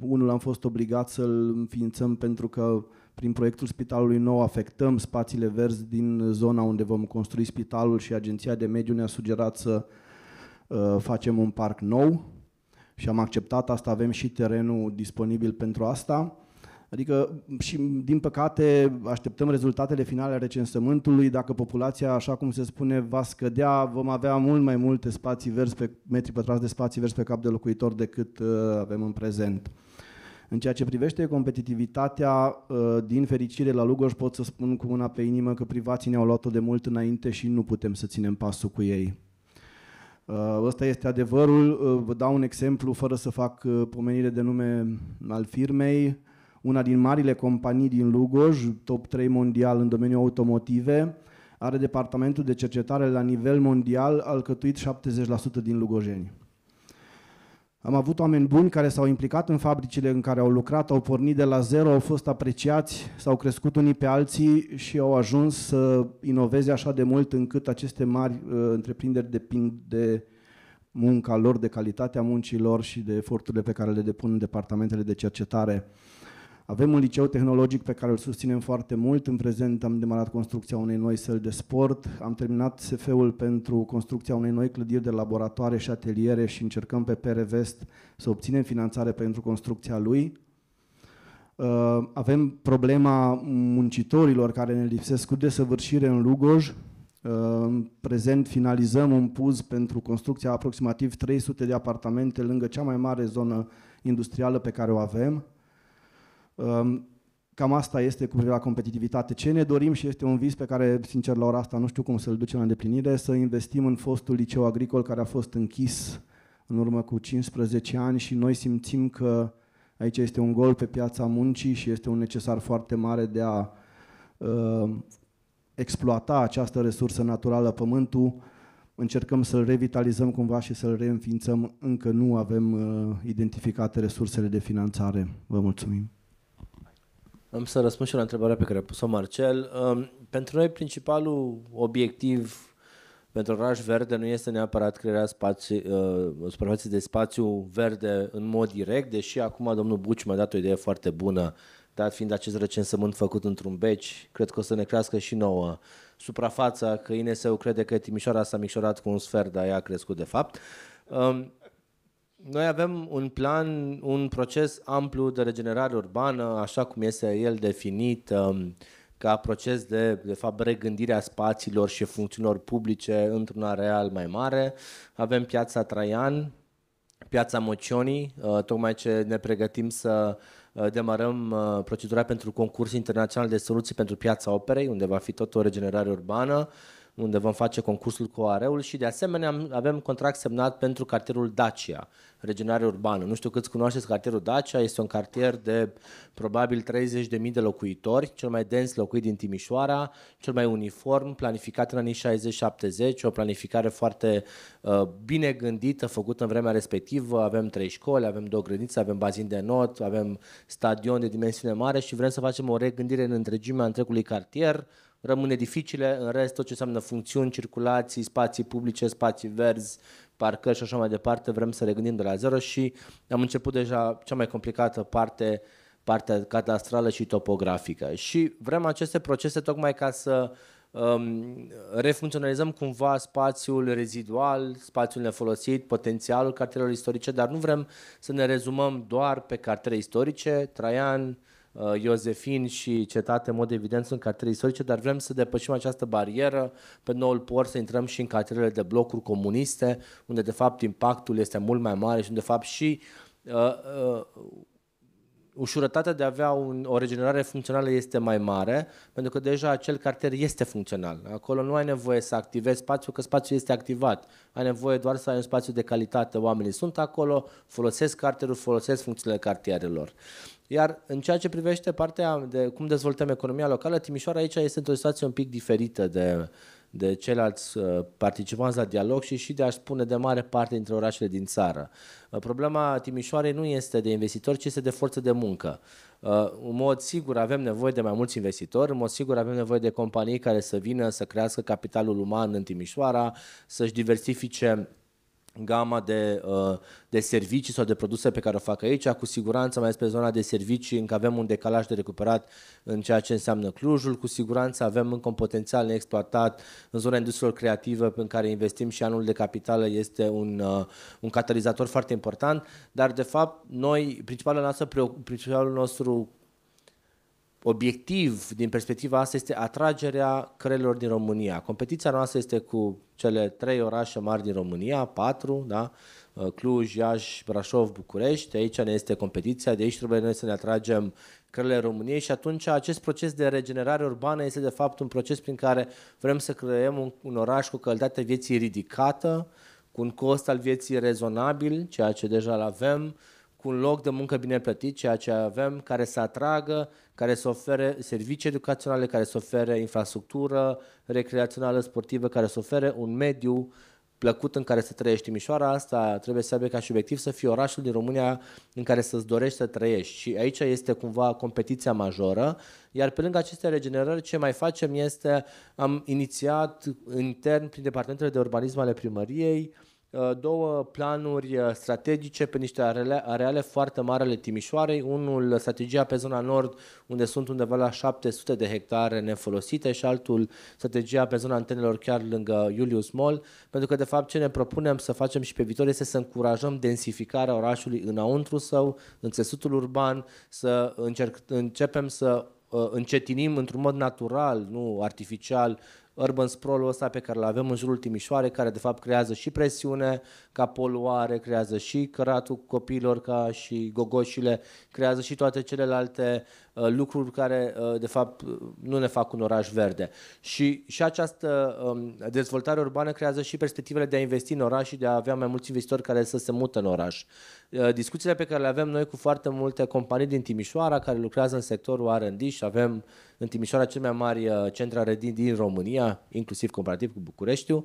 unul am fost obligat să-l înființăm pentru că prin proiectul Spitalului Nou afectăm spațiile verzi din zona unde vom construi spitalul și Agenția de Mediu ne-a sugerat să uh, facem un parc nou și am acceptat asta, avem și terenul disponibil pentru asta. Adică și din păcate așteptăm rezultatele finale ale recensământului, dacă populația, așa cum se spune, va scădea, vom avea mult mai multe spații verzi pe metri pătrați de spații verzi pe cap de locuitor decât uh, avem în prezent. În ceea ce privește competitivitatea, uh, din fericire la Lugoj pot să spun cu una pe inimă că privații ne-au luat-o de mult înainte și nu putem să ținem pasul cu ei. Uh, ăsta este adevărul. Uh, vă dau un exemplu fără să fac pomenire de nume al firmei. Una din marile companii din Lugoj, top 3 mondial în domeniul automotive, are departamentul de cercetare la nivel mondial alcătuit 70% din lugojeni. Am avut oameni buni care s-au implicat în fabricile în care au lucrat, au pornit de la zero, au fost apreciați, s-au crescut unii pe alții și au ajuns să inoveze așa de mult încât aceste mari uh, întreprinderi depind de munca lor, de calitatea muncilor și de eforturile pe care le depun în departamentele de cercetare. Uh, avem un liceu tehnologic pe care îl susținem foarte mult. În prezent am demarat construcția unei noi săli de sport, am terminat SF-ul pentru construcția unei noi clădiri de laboratoare și ateliere și încercăm pe PRVest să obținem finanțare pentru construcția lui. Uh, avem problema muncitorilor care ne lipsesc cu desăvârșire în Lugoj. Uh, în prezent finalizăm un puz pentru construcția aproximativ 300 de apartamente lângă cea mai mare zonă industrială pe care o avem. Ehm, cam asta este cu privire la competitivitate. Ce ne dorim și este un vis pe care, sincer, la ora asta nu știu cum să-l ducem la îndeplinire, să investim în fostul liceu agricol care a fost închis în urmă cu 15 ani și noi simțim că aici este un gol pe piața muncii și este un necesar foarte mare de a uh, exploata această resursă naturală, pământul, încercăm să-l revitalizăm cumva și să-l reînființăm, încă nu avem uh, identificate resursele de finanțare. Vă mulțumim! Am să răspund și la întrebarea pe care a pus-o Marcel. Um, pentru noi, principalul obiectiv pentru oraș verde nu este neapărat crearea uh, suprafeței uh, de spațiu verde în mod direct, deși acum domnul Buci mi-a dat o idee foarte bună, dat fiind acest recensământ făcut într-un beci, cred că o să ne crească și nouă suprafața, că INSU crede că Timișoara s-a micșorat cu un sfert, dar ea a crescut de fapt. Um, noi avem un plan, un proces amplu de regenerare urbană, așa cum este el definit um, ca proces de, de fapt, regândirea spațiilor și funcțiilor publice într-un areal mai mare. Avem piața Traian, piața Mocionii, uh, tocmai ce ne pregătim să uh, demarăm uh, procedura pentru concurs internațional de soluții pentru piața operei, unde va fi tot o regenerare urbană unde vom face concursul cu OAR-ul și de asemenea avem contract semnat pentru cartierul Dacia, regionare urbană. Nu știu câți cunoașteți cartierul Dacia, este un cartier de probabil 30.000 de locuitori, cel mai dens locuit din Timișoara, cel mai uniform, planificat în anii 60-70, o planificare foarte uh, bine gândită, făcută în vremea respectivă. Avem trei școli, avem două grădinițe, avem bazin de not, avem stadion de dimensiune mare și vrem să facem o regândire în întregimea întregului cartier, rămân edificiile, în rest tot ce înseamnă funcțiuni, circulații, spații publice, spații verzi, parcări și așa mai departe, vrem să regândim de la zero și am început deja cea mai complicată parte, partea cadastrală și topografică. Și vrem aceste procese tocmai ca să um, refuncționalizăm cumva spațiul rezidual, spațiul nefolosit, potențialul cartierelor istorice, dar nu vrem să ne rezumăm doar pe cartiere istorice, Traian, uh, Uh, Iosefin și cetate, în mod evident, sunt cartiere istorice, dar vrem să depășim această barieră pe noul port, să intrăm și în cartierele de blocuri comuniste, unde, de fapt, impactul este mult mai mare și, unde, de fapt, și uh, uh, ușurătatea de a avea un, o regenerare funcțională este mai mare, pentru că deja acel cartier este funcțional. Acolo nu ai nevoie să activezi spațiul, că spațiul este activat. Ai nevoie doar să ai un spațiu de calitate. Oamenii sunt acolo, folosesc cartierul, folosesc funcțiile cartierelor. Iar în ceea ce privește partea de cum dezvoltăm economia locală, Timișoara aici este într-o situație un pic diferită de, de ceilalți uh, participanți la dialog și și de a spune de mare parte dintre orașele din țară. Uh, problema Timișoarei nu este de investitori, ci este de forță de muncă. Uh, în mod sigur avem nevoie de mai mulți investitori, în mod sigur avem nevoie de companii care să vină să crească capitalul uman în Timișoara, să-și diversifice gama de, uh, de servicii sau de produse pe care o fac aici, cu siguranță mai ales pe zona de servicii, încă avem un decalaj de recuperat în ceea ce înseamnă Clujul, cu siguranță avem încă un potențial neexploatat în zona industriilor creative în care investim și anul de capitală este un, uh, un catalizator foarte important, dar de fapt noi, principalul nostru, principalul nostru obiectiv din perspectiva asta este atragerea creierilor din România. Competiția noastră este cu cele trei orașe mari din România, patru, da? Uh, Cluj, Iași, Brașov, București, aici ne este competiția, de aici trebuie noi să ne atragem creele României și atunci acest proces de regenerare urbană este de fapt un proces prin care vrem să creăm un, un oraș cu calitatea vieții ridicată, cu un cost al vieții rezonabil, ceea ce deja l avem, cu un loc de muncă bine plătit, ceea ce avem, care să atragă, care să ofere servicii educaționale, care să ofere infrastructură recreațională, sportivă, care să ofere un mediu plăcut în care să trăiești. Timișoara asta trebuie să aibă ca și obiectiv să fie orașul din România în care să-ți dorești să trăiești. Și aici este cumva competiția majoră. Iar pe lângă aceste regenerări, ce mai facem este, am inițiat intern prin departamentele de urbanism ale primăriei, uh, Uh, două planuri uh, strategice pe niște areale, areale foarte mari ale Timișoarei, unul uh, strategia pe zona nord, unde sunt undeva la 700 de hectare nefolosite și altul strategia pe zona antenelor chiar lângă Julius Mall, pentru că de fapt ce ne propunem să facem și pe viitor este să încurajăm densificarea orașului înăuntru său, în țesutul urban, să încerc, începem să încetinim într-un mod natural, nu artificial, urban sprawl-ul ăsta pe care îl avem în jurul Timișoare, care de fapt creează și presiune ca poluare, creează și căratul copiilor ca și gogoșile, creează și toate celelalte uh, lucruri care uh, de fapt uh, nu ne fac un oraș verde. Și, și această uh, dezvoltare urbană creează și perspectivele de a investi în oraș și de a avea mai mulți investitori care să se mută în oraș. Uh, discuțiile pe care le avem noi cu foarte multe companii din Timișoara care lucrează în sectorul R&D și avem în Timișoara cel mai mari uh, centre R&D din România, inclusiv comparativ cu Bucureștiu,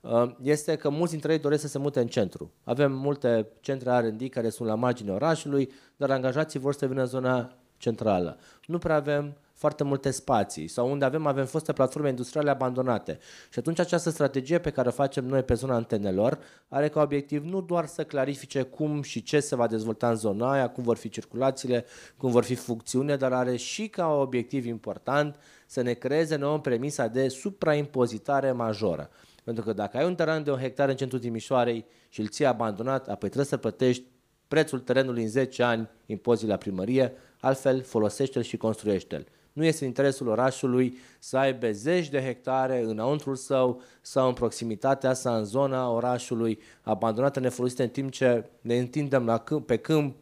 uh, este că mulți dintre ei doresc să se mute în centru. Avem multe centre R&D care sunt la marginea orașului, dar angajații vor să vină în zona centrală. Nu prea avem foarte multe spații sau unde avem, avem foste platforme industriale abandonate. Și atunci această strategie pe care o facem noi pe zona antenelor are ca obiectiv nu doar să clarifice cum și ce se va dezvolta în zona aia, cum vor fi circulațiile, cum vor fi funcțiunile, dar are și ca obiectiv important să ne creeze nouă premisa de supraimpozitare majoră. Pentru că dacă ai un teren de un hectar în centrul Timișoarei și îl ții abandonat, apoi trebuie să plătești prețul terenului în 10 ani impozit la primărie, altfel folosește-l și construiește-l. Nu este interesul orașului să aibă zeci de hectare înăuntru său sau în proximitatea sa, în zona orașului, abandonată, nefolosită, în timp ce ne întindem la câmp, pe câmp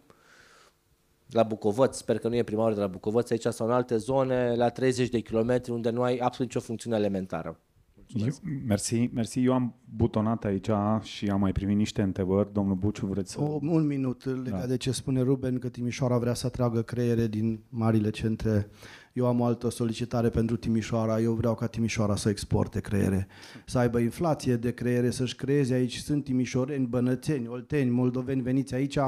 la Bucovăț, sper că nu e prima oară de la Bucovăț aici sau în alte zone, la 30 de kilometri, unde nu ai absolut nicio funcțiune elementară. Mulțumesc. Eu, mersi, mersi. Eu am butonat aici și am mai primit niște întrebări. Domnul Buciu, vreți să... O, un minut da. legat da. de ce spune Ruben, că Timișoara vrea să atragă creiere din marile centre eu am o altă solicitare pentru Timișoara, eu vreau ca Timișoara să exporte creiere, să aibă inflație de creiere, să-și creeze aici, sunt timișoreni, bănățeni, olteni, moldoveni, veniți aici,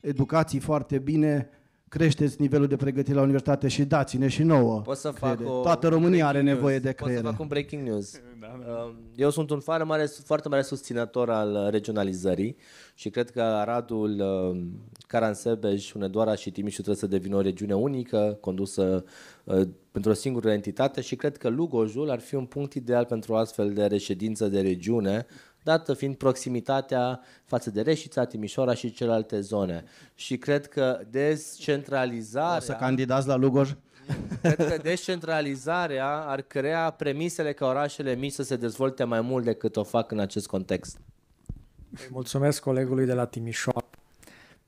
educații foarte bine, creșteți nivelul de pregătire la universitate și dați-ne și nouă. Pot să fac o Toată România are nevoie news. de creiere. Pot să fac un breaking news. Da. Eu sunt un foarte mare, foarte mare susținător al regionalizării și cred că Aradul, um, Caransebeș, Unedoara și Timișul trebuie să devină o regiune unică, condusă Uh, pentru o singură entitate și cred că Lugojul ar fi un punct ideal pentru o astfel de reședință de regiune, dată fiind proximitatea față de Reșița, Timișoara și celelalte zone. Și cred că descentralizarea... O să candidați la Lugoj? Cred că descentralizarea ar crea premisele ca orașele mici să se dezvolte mai mult decât o fac în acest context. Mulțumesc colegului de la Timișoara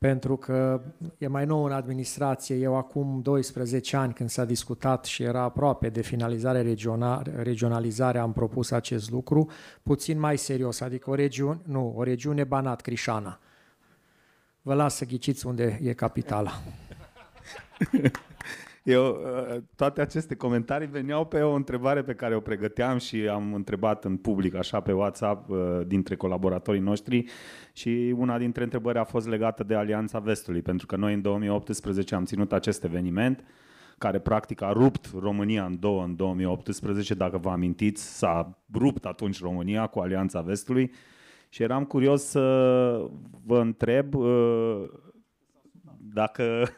pentru că e mai nou în administrație. Eu acum 12 ani când s-a discutat și era aproape de finalizare regional, regionalizare, am propus acest lucru, puțin mai serios, adică o regiune, nu, o regiune Banat, Crișana. Vă las să ghiciți unde e capitala. Eu, ă, toate aceste comentarii veneau pe o întrebare pe care o pregăteam și am întrebat în public, așa pe WhatsApp, ă, dintre colaboratorii noștri și una dintre întrebări a fost legată de Alianța Vestului, pentru că noi în 2018 am ținut acest eveniment care practic a rupt România în două în 2018, dacă vă amintiți, s-a rupt atunci România cu Alianța Vestului și eram curios să vă întreb ă, dacă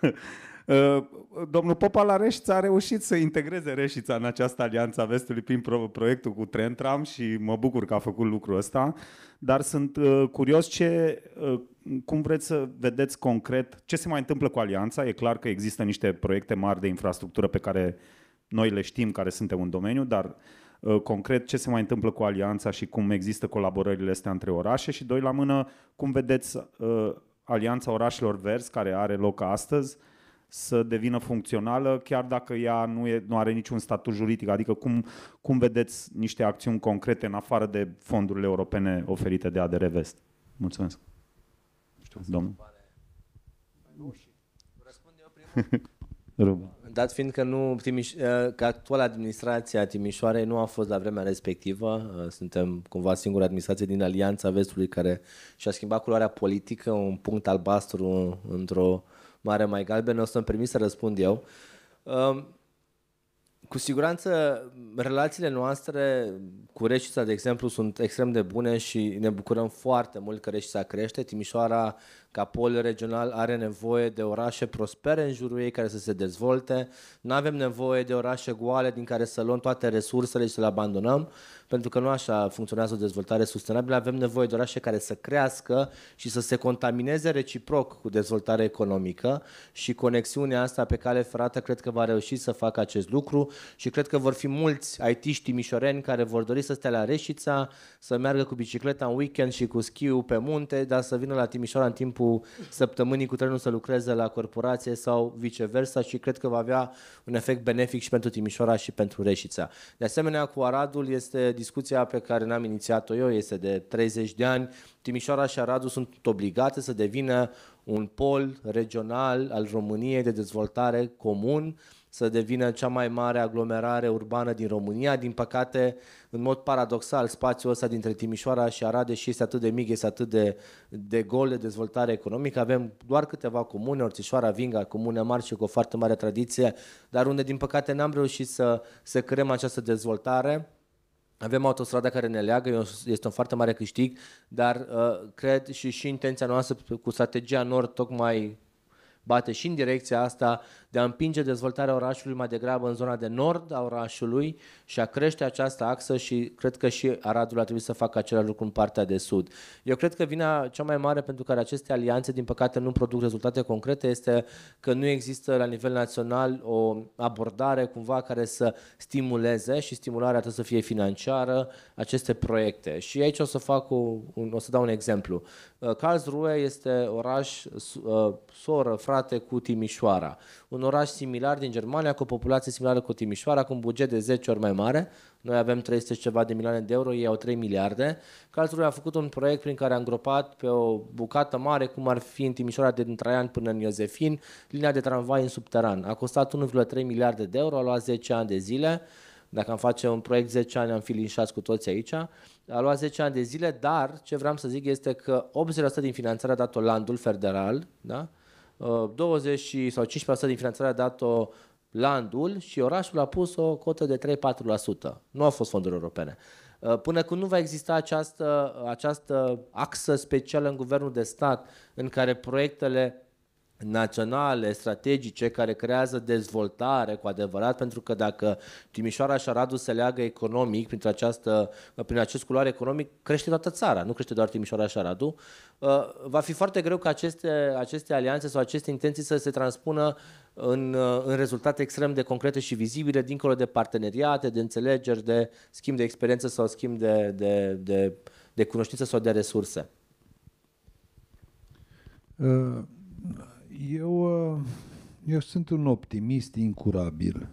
Uh, domnul Popa la Reșița a reușit să integreze Reșița în această alianță a vestului prin pro- proiectul cu Trentram și mă bucur că a făcut lucrul ăsta, dar sunt uh, curios ce, uh, cum vreți să vedeți concret ce se mai întâmplă cu alianța. E clar că există niște proiecte mari de infrastructură pe care noi le știm, care suntem în domeniu, dar concret ce se mai întâmplă cu alianța și cum există colaborările astea între orașe și doi la mână, cum vedeți alianța orașelor verzi care are loc astăzi, să devină funcțională, chiar dacă ea nu, e, nu are niciun statut juridic. Adică cum, cum vedeți niște acțiuni concrete în afară de fondurile europene oferite de ADR Vest? Mulțumesc. Știu, domnul. Răspund eu primul. Dat fiind că, nu, Timiș, uh, că actuala administrație a Timișoarei nu a fost la vremea respectivă, uh, suntem cumva singura administrație din Alianța Vestului care și-a schimbat culoarea politică, un punct albastru într-o Mare Mai Galbenă, o să-mi permit să răspund eu. Um, cu siguranță, relațiile noastre cu Reșița, de exemplu, sunt extrem de bune și ne bucurăm foarte mult că Reșița crește. Timișoara ca pol regional are nevoie de orașe prospere în jurul ei care să se dezvolte. Nu avem nevoie de orașe goale din care să luăm toate resursele și să le abandonăm, pentru că nu așa funcționează o dezvoltare sustenabilă. Avem nevoie de orașe care să crească și să se contamineze reciproc cu dezvoltarea economică și conexiunea asta pe cale ferată cred că va reuși să facă acest lucru și cred că vor fi mulți aitiști mișoreni care vor dori să stea la Reșița, să meargă cu bicicleta în weekend și cu schiul pe munte, dar să vină la Timișoara în timpul timpul săptămânii cu trenul să lucreze la corporație sau viceversa și cred că va avea un efect benefic și pentru Timișoara și pentru Reșița. De asemenea, cu Aradul este discuția pe care n-am inițiat-o eu, este de 30 de ani. Timișoara și Aradul sunt obligate să devină un pol regional al României de dezvoltare comun să devină cea mai mare aglomerare urbană din România. Din păcate, în mod paradoxal, spațiul ăsta dintre Timișoara și Arad, și este atât de mic, este atât de, de gol de dezvoltare economică, avem doar câteva comune, Orțișoara, Vinga, comune mari și cu o foarte mare tradiție, dar unde, din păcate, n-am reușit să, să creăm această dezvoltare. Avem autostrada care ne leagă, este un foarte mare câștig, dar uh, cred și, și intenția noastră cu strategia Nord tocmai bate și în direcția asta de a împinge dezvoltarea orașului mai degrabă în zona de nord a orașului și a crește această axă și cred că și Aradul ar trebui să facă același lucru în partea de sud. Eu cred că vina cea mai mare pentru care aceste alianțe, din păcate, nu produc rezultate concrete este că nu există la nivel național o abordare cumva care să stimuleze și stimularea trebuie să fie financiară aceste proiecte. Și aici o să fac o, un, o să dau un exemplu. Uh, Karlsruhe este oraș uh, soră, frate cu Timișoara. Un oraș similar din Germania, cu o populație similară cu Timișoara, cu un buget de 10 ori mai mare. Noi avem 300 ceva de milioane de euro, ei au 3 miliarde. Calțului a făcut un proiect prin care a îngropat pe o bucată mare, cum ar fi în Timișoara de din Traian până în Iosefin, linia de tramvai în subteran. A costat 1,3 miliarde de euro, a luat 10 ani de zile. Dacă am face un proiect 10 ani, am fi linșați cu toți aici. A luat 10 ani de zile, dar ce vreau să zic este că 80% din finanțarea a dat Olandul federal, da? 20 uh, sau 15% din finanțarea a dat-o landul și orașul a pus o cotă de 3-4%. Nu au fost fonduri europene. Uh, până când nu va exista această, această axă specială în guvernul de stat în care proiectele naționale, strategice, care creează dezvoltare cu adevărat, pentru că dacă Timișoara și Aradu se leagă economic prin, această, prin acest culoare economic, crește toată țara, nu crește doar Timișoara și Aradu. Uh, va fi foarte greu ca aceste, aceste alianțe sau aceste intenții să se transpună în, uh, în rezultate extrem de concrete și vizibile, dincolo de parteneriate, de înțelegeri, de schimb de experiență sau schimb de, de, de, de cunoștință sau de resurse. Uh eu, uh, eu sunt un optimist incurabil.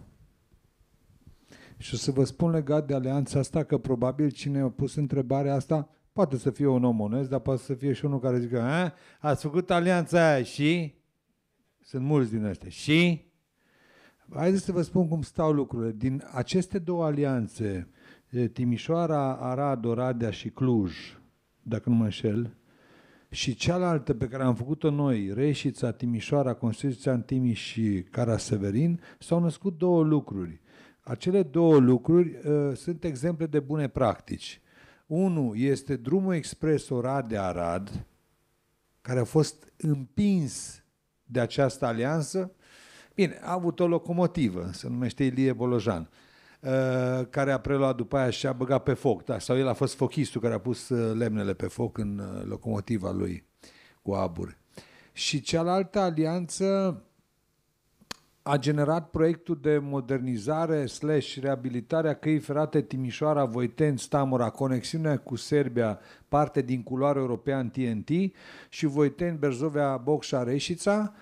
Și o să vă spun legat de alianța asta că probabil cine a pus întrebarea asta poate să fie un om onest, dar poate să fie și unul care zică a, eh, ați făcut alianța aia și? Sunt mulți din ăștia. Și? Haideți să vă spun cum stau lucrurile. Din aceste două alianțe, Timișoara, Arad, Oradea și Cluj, dacă nu mă înșel, și cealaltă pe care am făcut-o noi, Reșița, Timișoara, Constituția în Timiș și Cara Severin, s-au născut două lucruri. Acele două lucruri uh, sunt exemple de bune practici. Unul este drumul expres Oradea-Arad, care a fost împins de această alianță. Bine, a avut o locomotivă, se numește Ilie Bolojan. Uh, Uh, care a preluat după aia și a băgat pe foc. Da, sau el a fost fochistul care a pus uh, lemnele pe foc în uh, locomotiva lui cu abur. Și cealaltă alianță a generat proiectul de modernizare slash reabilitare a căii ferate Timișoara, Voiten, Stamura, conexiunea cu Serbia, parte din culoare european TNT și Voiten, Berzovea, Bocșa, Reșița,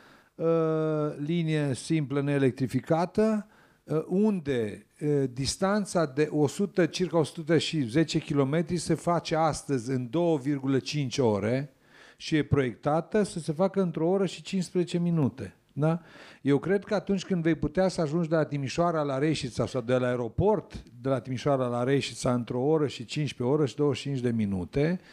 linie simplă neelectrificată, Uh, unde uh, distanța de 100, circa 110 km se face astăzi în 2,5 ore și e proiectată să se facă într-o oră și 15 minute. Da? Eu cred că atunci când vei putea să ajungi de la Timișoara la Reșița sau de la aeroport, de la Timișoara la Reșița într-o oră și 15 ore și 25 de minute, uh,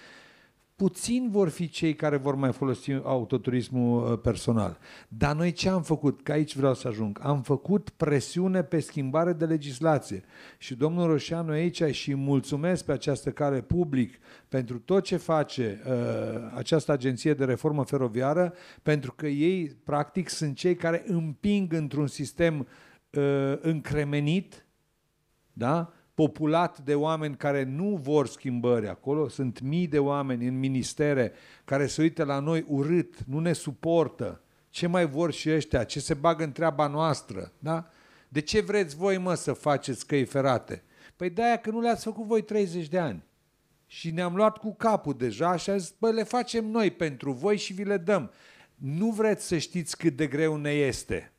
Puțin vor fi cei care vor mai folosi autoturismul uh, personal. Dar noi ce am făcut? Că aici vreau să ajung. Am făcut presiune pe schimbare de legislație. Și domnul Roșianu aici și mulțumesc pe această care public pentru tot ce face uh, această agenție de reformă feroviară, pentru că ei practic sunt cei care împing într-un sistem uh, încremenit, da? populat de oameni care nu vor schimbări acolo, sunt mii de oameni în ministere care se uită la noi urât, nu ne suportă. Ce mai vor și ăștia? Ce se bagă în treaba noastră? Da? De ce vreți voi, mă, să faceți căi ferate? Păi de că nu le-ați făcut voi 30 de ani. Și ne-am luat cu capul deja și am zis, bă, le facem noi pentru voi și vi le dăm. Nu vreți să știți cât de greu ne este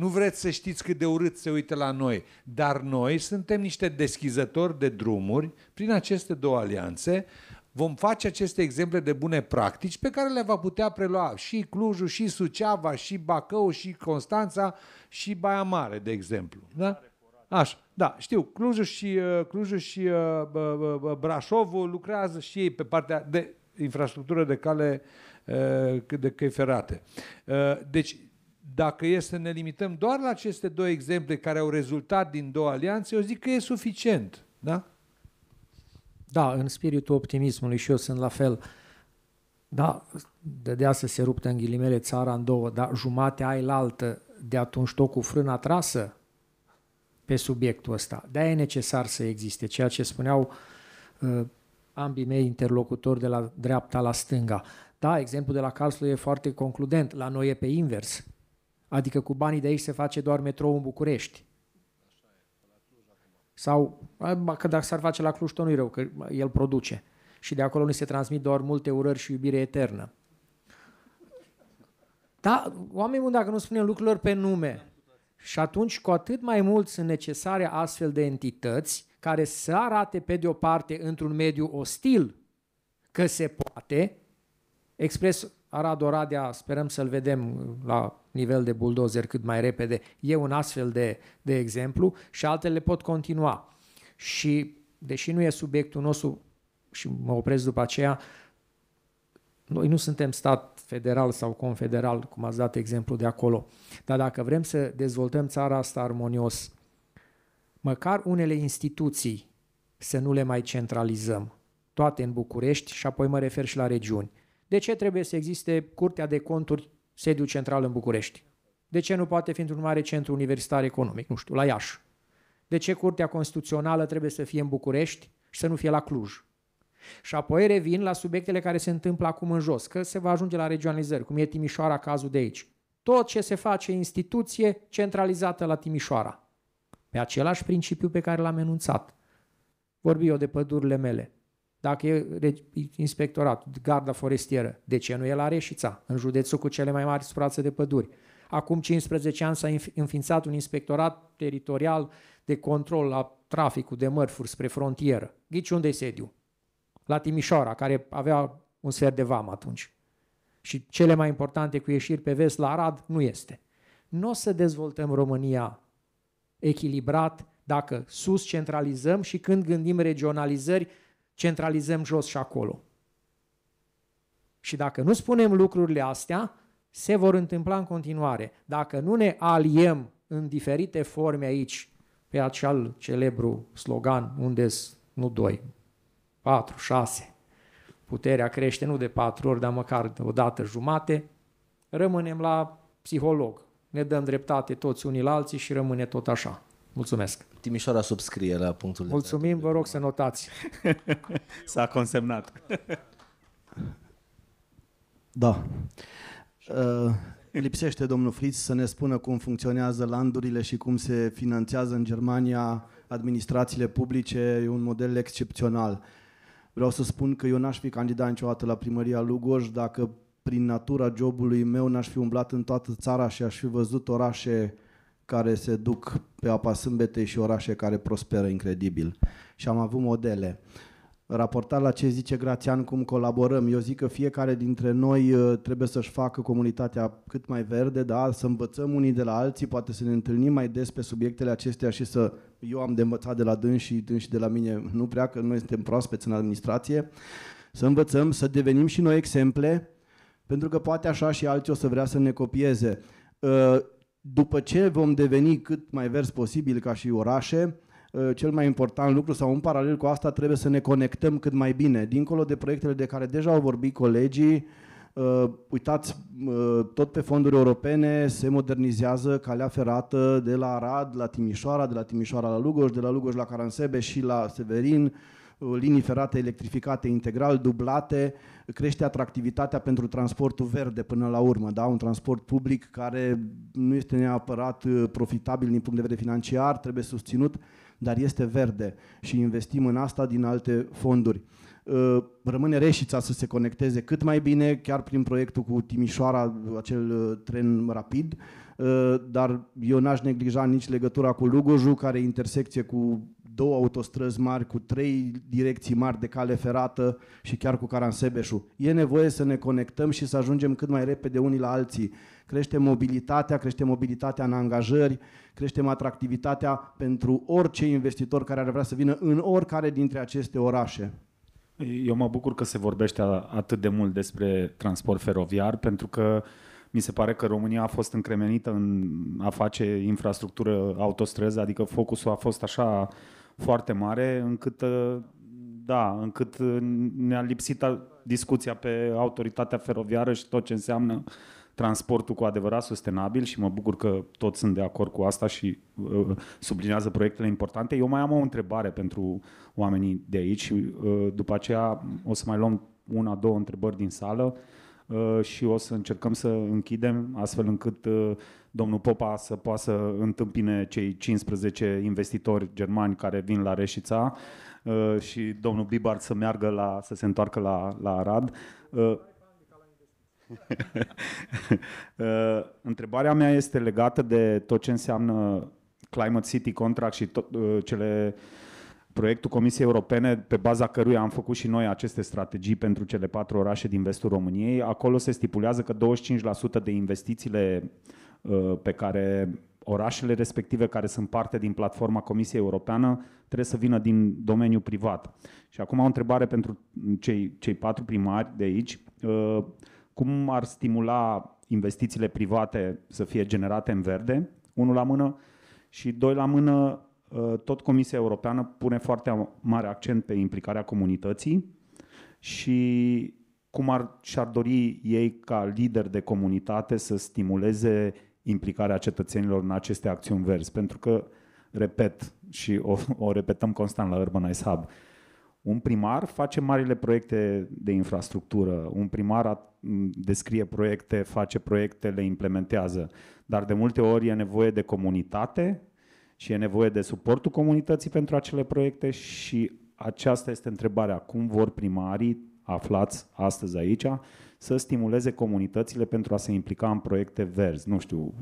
nu vreți să știți cât de urât se uită la noi, dar noi suntem niște deschizători de drumuri prin aceste două alianțe, vom face aceste exemple de bune practici pe care le va putea prelua și Clujul, și Suceava, și Bacău, și Constanța, și Baia Mare, de exemplu. Da? Așa, da, știu, Clujul și, uh, Clujul și uh, Brașovul lucrează și ei pe partea de infrastructură de cale uh, de căi ferate. Uh, deci, dacă e să ne limităm doar la aceste două exemple care au rezultat din două alianțe, eu zic că e suficient. Da? Da, în spiritul optimismului și eu sunt la fel. Da, dădea să se ruptă în ghilimele țara în două, dar jumate ai la altă, de atunci tot cu frâna trasă pe subiectul ăsta. de e necesar să existe, ceea ce spuneau uh, ambii mei interlocutori de la dreapta la stânga. Da, exemplul de la Carlsruhe e foarte concludent, la noi e pe invers. Adică cu banii de aici se face doar metrou în București. Sau, că dacă s-ar face la Cluj, tot nu rău, că el produce. Și de acolo nu se transmit doar multe urări și iubire eternă. Da, oamenii buni, dacă nu spunem lucrurilor pe nume, și atunci cu atât mai mult sunt necesare astfel de entități care să arate pe de o parte într-un mediu ostil că se poate, expres Arad Oradea sperăm să-l vedem la nivel de buldozer cât mai repede. E un astfel de, de exemplu și altele pot continua. Și deși nu e subiectul nostru și mă opresc după aceea, noi nu suntem stat federal sau confederal, cum ați dat exemplu de acolo. Dar dacă vrem să dezvoltăm țara asta armonios, măcar unele instituții să nu le mai centralizăm, toate în București și apoi mă refer și la regiuni. De ce trebuie să existe Curtea de Conturi sediu central în București? De ce nu poate fi într-un mare centru universitar economic, nu știu, la Iași? De ce Curtea Constituțională trebuie să fie în București și să nu fie la Cluj? Și apoi revin la subiectele care se întâmplă acum în jos, că se va ajunge la regionalizări, cum e Timișoara cazul de aici. Tot ce se face instituție centralizată la Timișoara. Pe același principiu pe care l-am enunțat. Vorbi eu de pădurile mele. Dacă e deci, inspectorat, garda forestieră, de ce nu e la Reșița, în județul cu cele mai mari suprafețe de păduri? Acum 15 ani s-a înființat un inspectorat teritorial de control la traficul de mărfuri spre frontieră. Ghici unde e sediu? La Timișoara, care avea un sfert de vam atunci. Și cele mai importante cu ieșiri pe vest la Arad nu este. Nu o să dezvoltăm România echilibrat dacă sus centralizăm și când gândim regionalizări centralizăm jos și acolo. Și dacă nu spunem lucrurile astea, se vor întâmpla în continuare. Dacă nu ne aliem în diferite forme aici, pe acel celebru slogan, unde nu doi, patru, șase, puterea crește nu de patru ori, dar măcar o dată jumate, rămânem la psiholog. Ne dăm dreptate toți unii la alții și rămâne tot așa. Mulțumesc. Timișoara subscrie la punctul Mulțumim, de Mulțumim, vă rog să notați. S-a consemnat. da. Uh, lipsește domnul Fritz să ne spună cum funcționează landurile și cum se finanțează în Germania administrațiile publice, e un model excepțional. Vreau să spun că eu n-aș fi candidat niciodată la primăria Lugoj dacă prin natura jobului meu n-aș fi umblat în toată țara și aș fi văzut orașe uh, care se duc pe apa sâmbete și orașe care prosperă incredibil. Și am avut modele. Raportat la ce zice Grațian, cum colaborăm, eu zic că fiecare dintre noi uh, trebuie să-și facă comunitatea cât mai verde, da? să învățăm unii de la alții, poate să ne întâlnim mai des pe subiectele acestea și să... Eu am de învățat de la dâns și dâns și de la mine, nu prea, că noi suntem proaspeți în administrație. Să învățăm, să devenim și noi exemple, pentru că poate așa și alții o să vrea să ne copieze uh, după ce vom deveni cât mai vers posibil ca și orașe, uh, cel mai important lucru sau în paralel cu asta trebuie să ne conectăm cât mai bine. Dincolo de proiectele de care deja au vorbit colegii, Uh, uitați, uh, tot pe fonduri europene se modernizează calea ferată de la Arad, la Timișoara, de la Timișoara la Lugoj, de la Lugoj la Caransebe și la Severin linii ferate electrificate integral, dublate, crește atractivitatea pentru transportul verde până la urmă, da? un transport public care nu este neapărat uh, profitabil din punct de vedere financiar, trebuie susținut, dar este verde și investim în asta din alte fonduri uh, rămâne Reșița să se conecteze cât mai bine, chiar prin proiectul cu Timișoara, acel uh, tren rapid, dar eu n-aș neglija nici legătura cu Lugoju, care e intersecție cu două autostrăzi mari, cu trei direcții mari de cale ferată și chiar cu caransebeșu. E nevoie să ne conectăm și să ajungem cât mai repede unii la alții. Crește mobilitatea, crește mobilitatea în angajări, creștem atractivitatea pentru orice investitor care ar vrea să vină în oricare dintre aceste orașe. Eu mă bucur că se vorbește atât de mult despre transport feroviar, pentru că mi se pare că România a fost încremenită în a face infrastructură autostrăzi, adică focusul a fost așa foarte mare, încât, uh, da, încât uh, ne-a lipsit discuția pe autoritatea feroviară și tot ce înseamnă transportul cu adevărat sustenabil și mă bucur că toți sunt de acord cu asta și uh, sublinează proiectele importante. Eu mai am o întrebare pentru oamenii de aici și după aceea o să mai luăm una, două întrebări din sală. Uh, Uh, și o să încercăm să închidem astfel încât uh, domnul Popa să poată să întâmpine cei 15 investitori germani care vin la Reșița uh, și domnul Bibar să meargă la, să se întoarcă la, la Arad. Întrebarea mea este legată de tot ce înseamnă Climate City Contract și tot, cele uh, proiectul Comisiei Europene, pe baza căruia am făcut și noi aceste strategii pentru cele patru orașe din vestul României, acolo se stipulează că 25% de investițiile uh, pe care orașele respective care sunt parte din platforma Comisiei Europeană trebuie să vină din domeniul privat. Și acum o întrebare pentru cei, cei patru primari de aici. Uh, cum ar stimula investițiile private să fie generate în verde, unul la mână, și doi la mână, Uh, tot Comisia Europeană pune foarte mare accent pe implicarea comunității și cum ar, și-ar dori ei ca lider de comunitate să stimuleze implicarea cetățenilor în aceste acțiuni verzi. Pentru că, repet, și o, o repetăm constant la Urbanize Hub, un primar face marile proiecte de infrastructură, un primar descrie proiecte, face proiecte, le implementează, dar de multe ori e nevoie de comunitate și e nevoie de suportul comunității pentru acele proiecte și aceasta este întrebarea. Cum vor primarii aflați astăzi aici să stimuleze comunitățile pentru a se implica în proiecte verzi? Nu știu,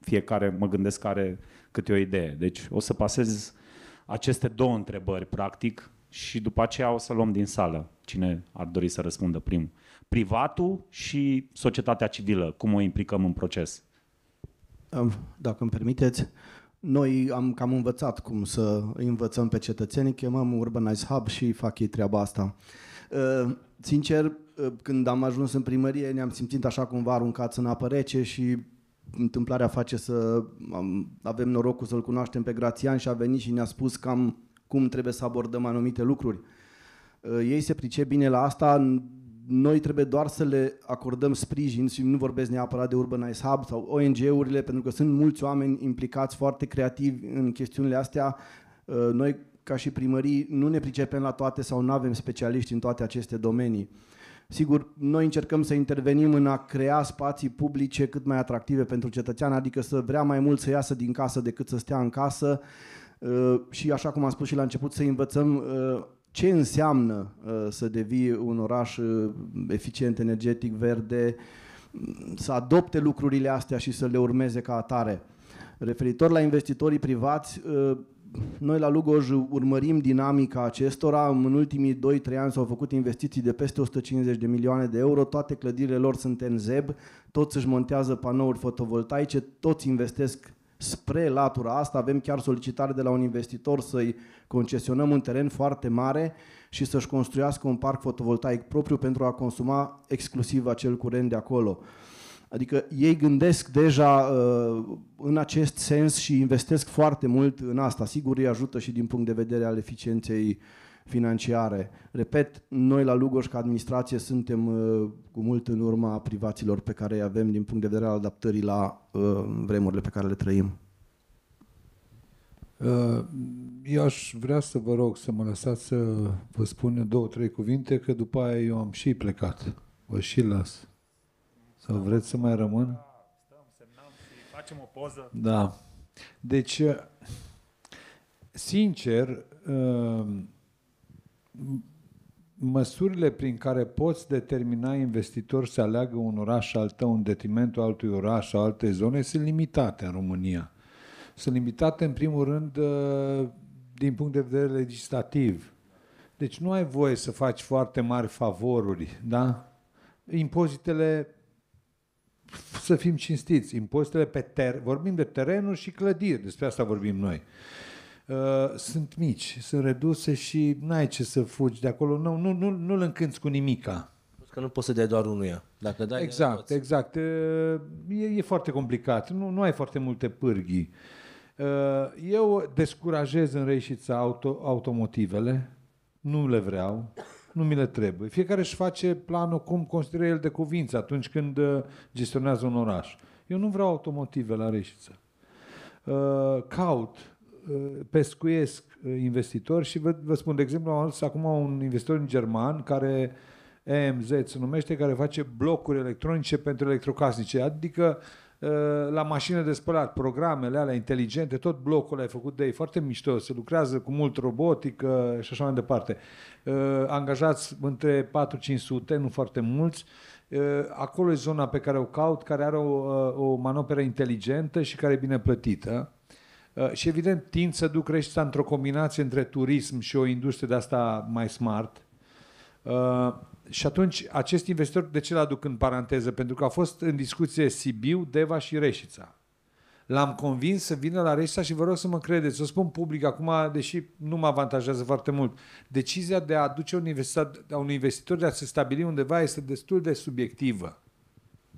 fiecare mă gândesc are câte o idee. Deci o să pasez aceste două întrebări, practic, și după aceea o să luăm din sală cine ar dori să răspundă primul. Privatul și societatea civilă, cum o implicăm în proces? Dacă îmi permiteți, uh, noi am cam învățat cum să învățăm pe cetățenii, chemăm Urbanize Hub și fac ei treaba asta. Ă, sincer, ă, când am ajuns în primărie, ne-am simțit așa cumva aruncați în apă rece și întâmplarea face să avem norocul să-l cunoaștem pe Grațian și a venit și ne-a spus cam cum trebuie să abordăm anumite lucruri. Ă, ei se pricep bine la asta, noi trebuie doar să le acordăm sprijin și nu vorbesc neapărat de Urbanize Hub sau ONG-urile, pentru că sunt mulți oameni implicați foarte creativi în chestiunile astea. Uh, noi, ca și primării, nu ne pricepem la toate sau nu avem specialiști în toate aceste domenii. Sigur, noi încercăm să intervenim în a crea spații publice cât mai atractive pentru cetățean, adică să vrea mai mult să iasă din casă decât să stea în casă uh, și, așa cum am spus și la început, să învățăm uh, ce înseamnă uh, să devii un oraș uh, eficient energetic, verde, mm, să adopte lucrurile astea și să le urmeze ca atare. Referitor la investitorii privați, uh, noi la Lugoj urmărim dinamica acestora. În ultimii 2-3 ani s-au făcut investiții de peste 150 de milioane de euro, toate clădirile lor sunt în ZEB, toți își montează panouri fotovoltaice, toți investesc spre latura asta. Avem chiar solicitare de la un investitor să-i concesionăm un teren foarte mare și să-și construiască un parc fotovoltaic propriu pentru a consuma exclusiv acel curent de acolo. Adică ei gândesc deja uh, în acest sens și investesc foarte mult în asta. Sigur, îi ajută și din punct de vedere al eficienței uh, financiare. Repet, noi la Lugoș ca administrație suntem uh, cu mult în urma privaților pe care îi avem din punct de vedere al adaptării la uh, vremurile pe care le trăim. Uh, eu aș vrea să vă rog să mă lăsați să vă spun două, trei cuvinte, că după aia eu am și plecat. Vă și las. Sau vreți să mai rămân? facem o poză. Da. Deci, sincer, măsurile prin care poți determina investitori să aleagă un oraș al tău în detrimentul altui oraș sau alte zone sunt limitate în România. Sunt limitate, în primul rând, uh, din punct de vedere legislativ. Deci nu ai voie să faci foarte mari favoruri, da? Impozitele, să fim cinstiți, impozitele pe ter, vorbim de terenuri și clădiri, despre asta vorbim noi. Uh, sunt mici, sunt reduse și n-ai ce să fugi de acolo. Nu, nu, nu, nu-l încânți cu nimica. Că nu poți să dai doar unuia. Dacă dai exact, exact. Uh, e, e foarte complicat. Nu, nu ai foarte multe pârghii. Uh, eu descurajez în reșița auto, automotivele. Nu le vreau. Nu mi le trebuie. Fiecare își face planul cum consideră el de cuvință atunci când gestionează un oraș. Eu nu vreau automotive la reșiță. Caut Uh, pescuiesc uh, investitori și vă, vă spun, de exemplu, am adus acum un investitor în german care EMZ se numește, care face blocuri electronice pentru electrocasnice, adică uh, la mașină de spălat, programele alea inteligente, tot blocul ai făcut de ei, foarte mișto, se lucrează cu mult robotică și așa mai departe. Angajați între 4-500, nu foarte mulți, acolo e zona pe care o caut, care are o, o manoperă inteligentă și care e bine plătită Uh, și evident tind să duc creșterea într-o combinație între turism și o industrie de asta mai smart. Uh, și atunci acest investitor de ce l-aduc în paranteză? Pentru că a fost în discuție Sibiu, Deva și Reșița. L-am convins să vină la Reșița și vă rog să mă credeți, o spun public acum, deși nu mă avantajează foarte mult. Decizia de a aduce un investitor, un investitor de a se stabili undeva este destul de subiectivă.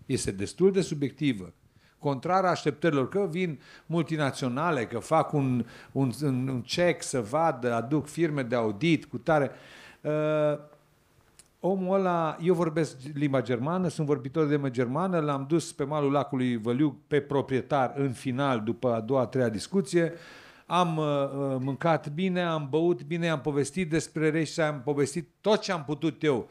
Este destul de subiectivă contrar așteptărilor, că vin multinaționale, că fac un, un, un, un check să vadă, aduc firme de audit cu tare. Uh, omul ăla, eu vorbesc limba germană, sunt vorbitor de limba germană, l-am dus pe malul lacului Văliu pe proprietar în final, după a doua, a treia discuție, am uh, uh mâncat bine, am băut bine, am povestit despre rești, am povestit tot ce am putut eu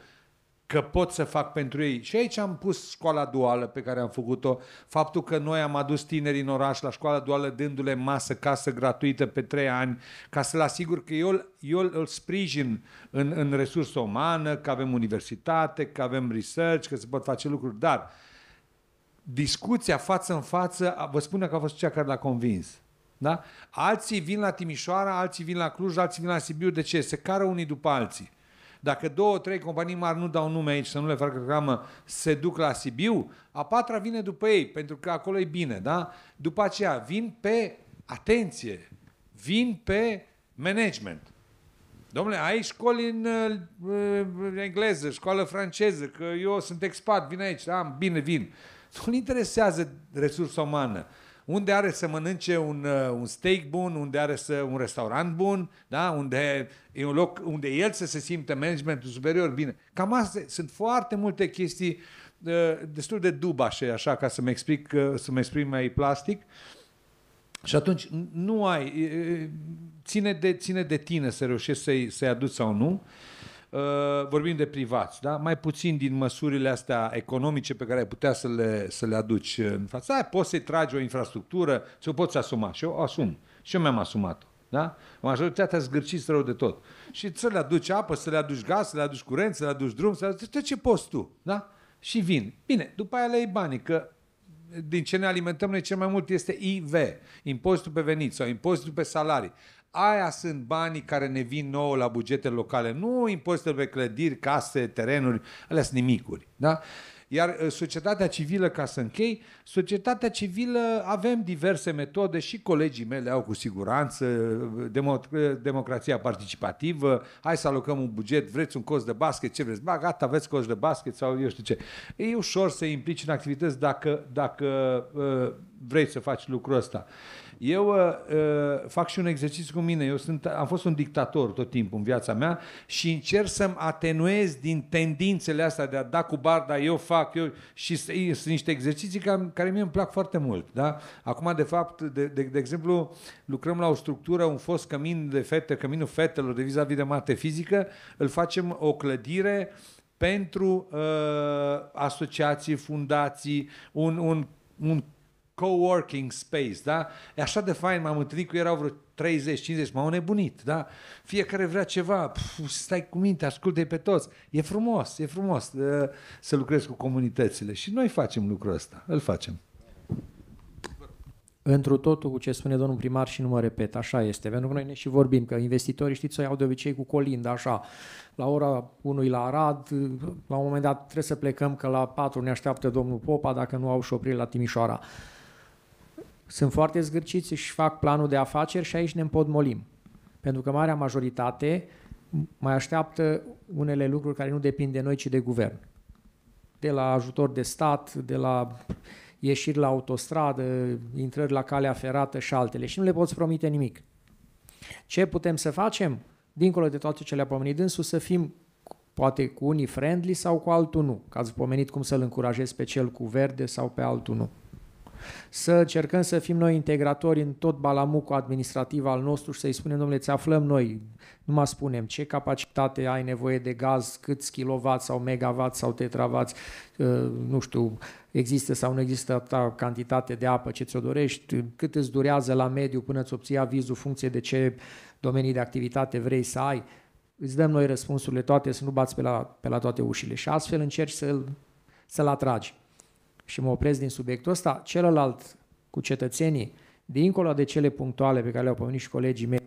că pot să fac pentru ei. Și aici am pus școala duală pe care am făcut-o, faptul că noi am adus tinerii în oraș la școala duală dându-le masă, casă gratuită pe trei ani, ca să-l asigur că eu, eu îl sprijin în, în resursă umană, că avem universitate, că avem research, că se pot face lucruri, dar discuția față în față, vă spun că a fost cea care l-a convins. Da? Alții vin la Timișoara, alții vin la Cluj, alții vin la Sibiu. De ce? Se cară unii după alții. Dacă două, trei companii mari nu dau nume aici, să nu le facă reclamă, se duc la Sibiu, a patra vine după ei, pentru că acolo e bine, da? După aceea vin pe, atenție, vin pe management. Domnule, ai școli în uh, engleză, școală franceză, că eu sunt expat, vin aici, am, bine, vin. Nu-l interesează resursa umană unde are să mănânce un, uh, un steak bun, unde are să, un restaurant bun, da? unde e un loc unde el să se simte managementul superior bine. Cam astea sunt foarte multe chestii uh, destul de dubașe, așa, ca să-mi, explic, uh, să-mi exprim mai plastic. Și atunci nu ai, ține de, ține de tine să reușești să-i, să-i aduci sau nu. Uh, Uh, vorbim de privați, da? mai puțin din măsurile astea economice pe care ai putea să le, să le aduci în fața aia, poți să-i tragi o infrastructură, ți-o poți asuma și eu asum. Și eu mi-am asumat da? Majoritatea zgârciți rău de tot. Și să le aduci apă, să le aduci gaz, să le aduci curent, să le aduci drum, să le aduci tot ce poți tu. Da? Și vin. Bine, după aia le iei banii, că din ce ne alimentăm noi cel mai mult este IV, impozitul pe venit sau impozitul pe salarii. Aia sunt banii care ne vin nouă la bugetele locale. Nu impozitele pe clădiri, case, terenuri, alea sunt nimicuri. Da? Iar uh, societatea civilă, ca să închei, societatea civilă avem diverse metode și colegii mele au cu siguranță uh, demo, uh, democrația participativă, hai să alocăm un buget, vreți un cost de basket, ce vreți, ba gata, aveți cost de basket sau eu știu ce. E ușor să implici în activități dacă, dacă vrei să faci lucrul ăsta. Uh, eu uh, uh, fac și un exercițiu cu mine. Eu sunt, am fost un dictator tot timpul în viața mea și încerc să-mi atenuez din tendințele astea de a da cu barda, eu fac, eu... Și sunt niște exerciții care, care mie îmi plac foarte mult. Da? Acum, de fapt, de, de, de exemplu, lucrăm la o structură, un fost cămin de fete, căminul fetelor de vis-a-vis de mate fizică, îl facem o clădire pentru uh, asociații, fundații, un, un, un coworking space, da? E așa de fain, m-am întâlnit cu erau vreo 30, 50, m-au nebunit, da? Fiecare vrea ceva, pf, stai cu minte, asculte pe toți. E frumos, e frumos uh, să lucrezi cu comunitățile și noi facem lucrul ăsta, îl facem. Întru totul cu ce spune domnul primar și nu mă repet, așa este, pentru că noi ne și vorbim că investitorii, știți, să iau de obicei cu colindă, așa, la ora 1 la Arad, la un moment dat trebuie să plecăm că la 4 ne așteaptă domnul Popa dacă nu au șoprire la Timișoara. Uh, sunt foarte zgârciți, își fac planul de afaceri și aici ne împodmolim. Pentru că marea majoritate mai așteaptă unele lucruri care nu depind de noi, ci de guvern. De la ajutor de stat, de la ieșiri la autostradă, intrări la calea ferată și altele. Și nu le poți promite nimic. Ce putem să facem? Dincolo de toate ce le-a pomenit dânsul, să fim poate cu unii friendly sau cu altul nu. Că ați pomenit cum să-l încurajezi pe cel cu verde sau pe altul nu să cercăm să fim noi integratori în tot balamucul administrativ al nostru și să-i spunem, domnule, ți aflăm noi, nu mai spunem ce capacitate ai nevoie de gaz, câți kilovați sau megavați sau tetravați, ă, nu știu, există sau nu există ta cantitate de apă ce ți-o dorești, cât îți durează la mediu până îți obții avizul, funcție de ce domenii de activitate vrei să ai, îți dăm noi răspunsurile toate, să nu bați pe la, pe la toate ușile și astfel încerci să-l, să-l atragi și mă opresc din subiectul ăsta, celălalt cu cetățenii, dincolo de cele punctuale pe care le-au pomenit și colegii mei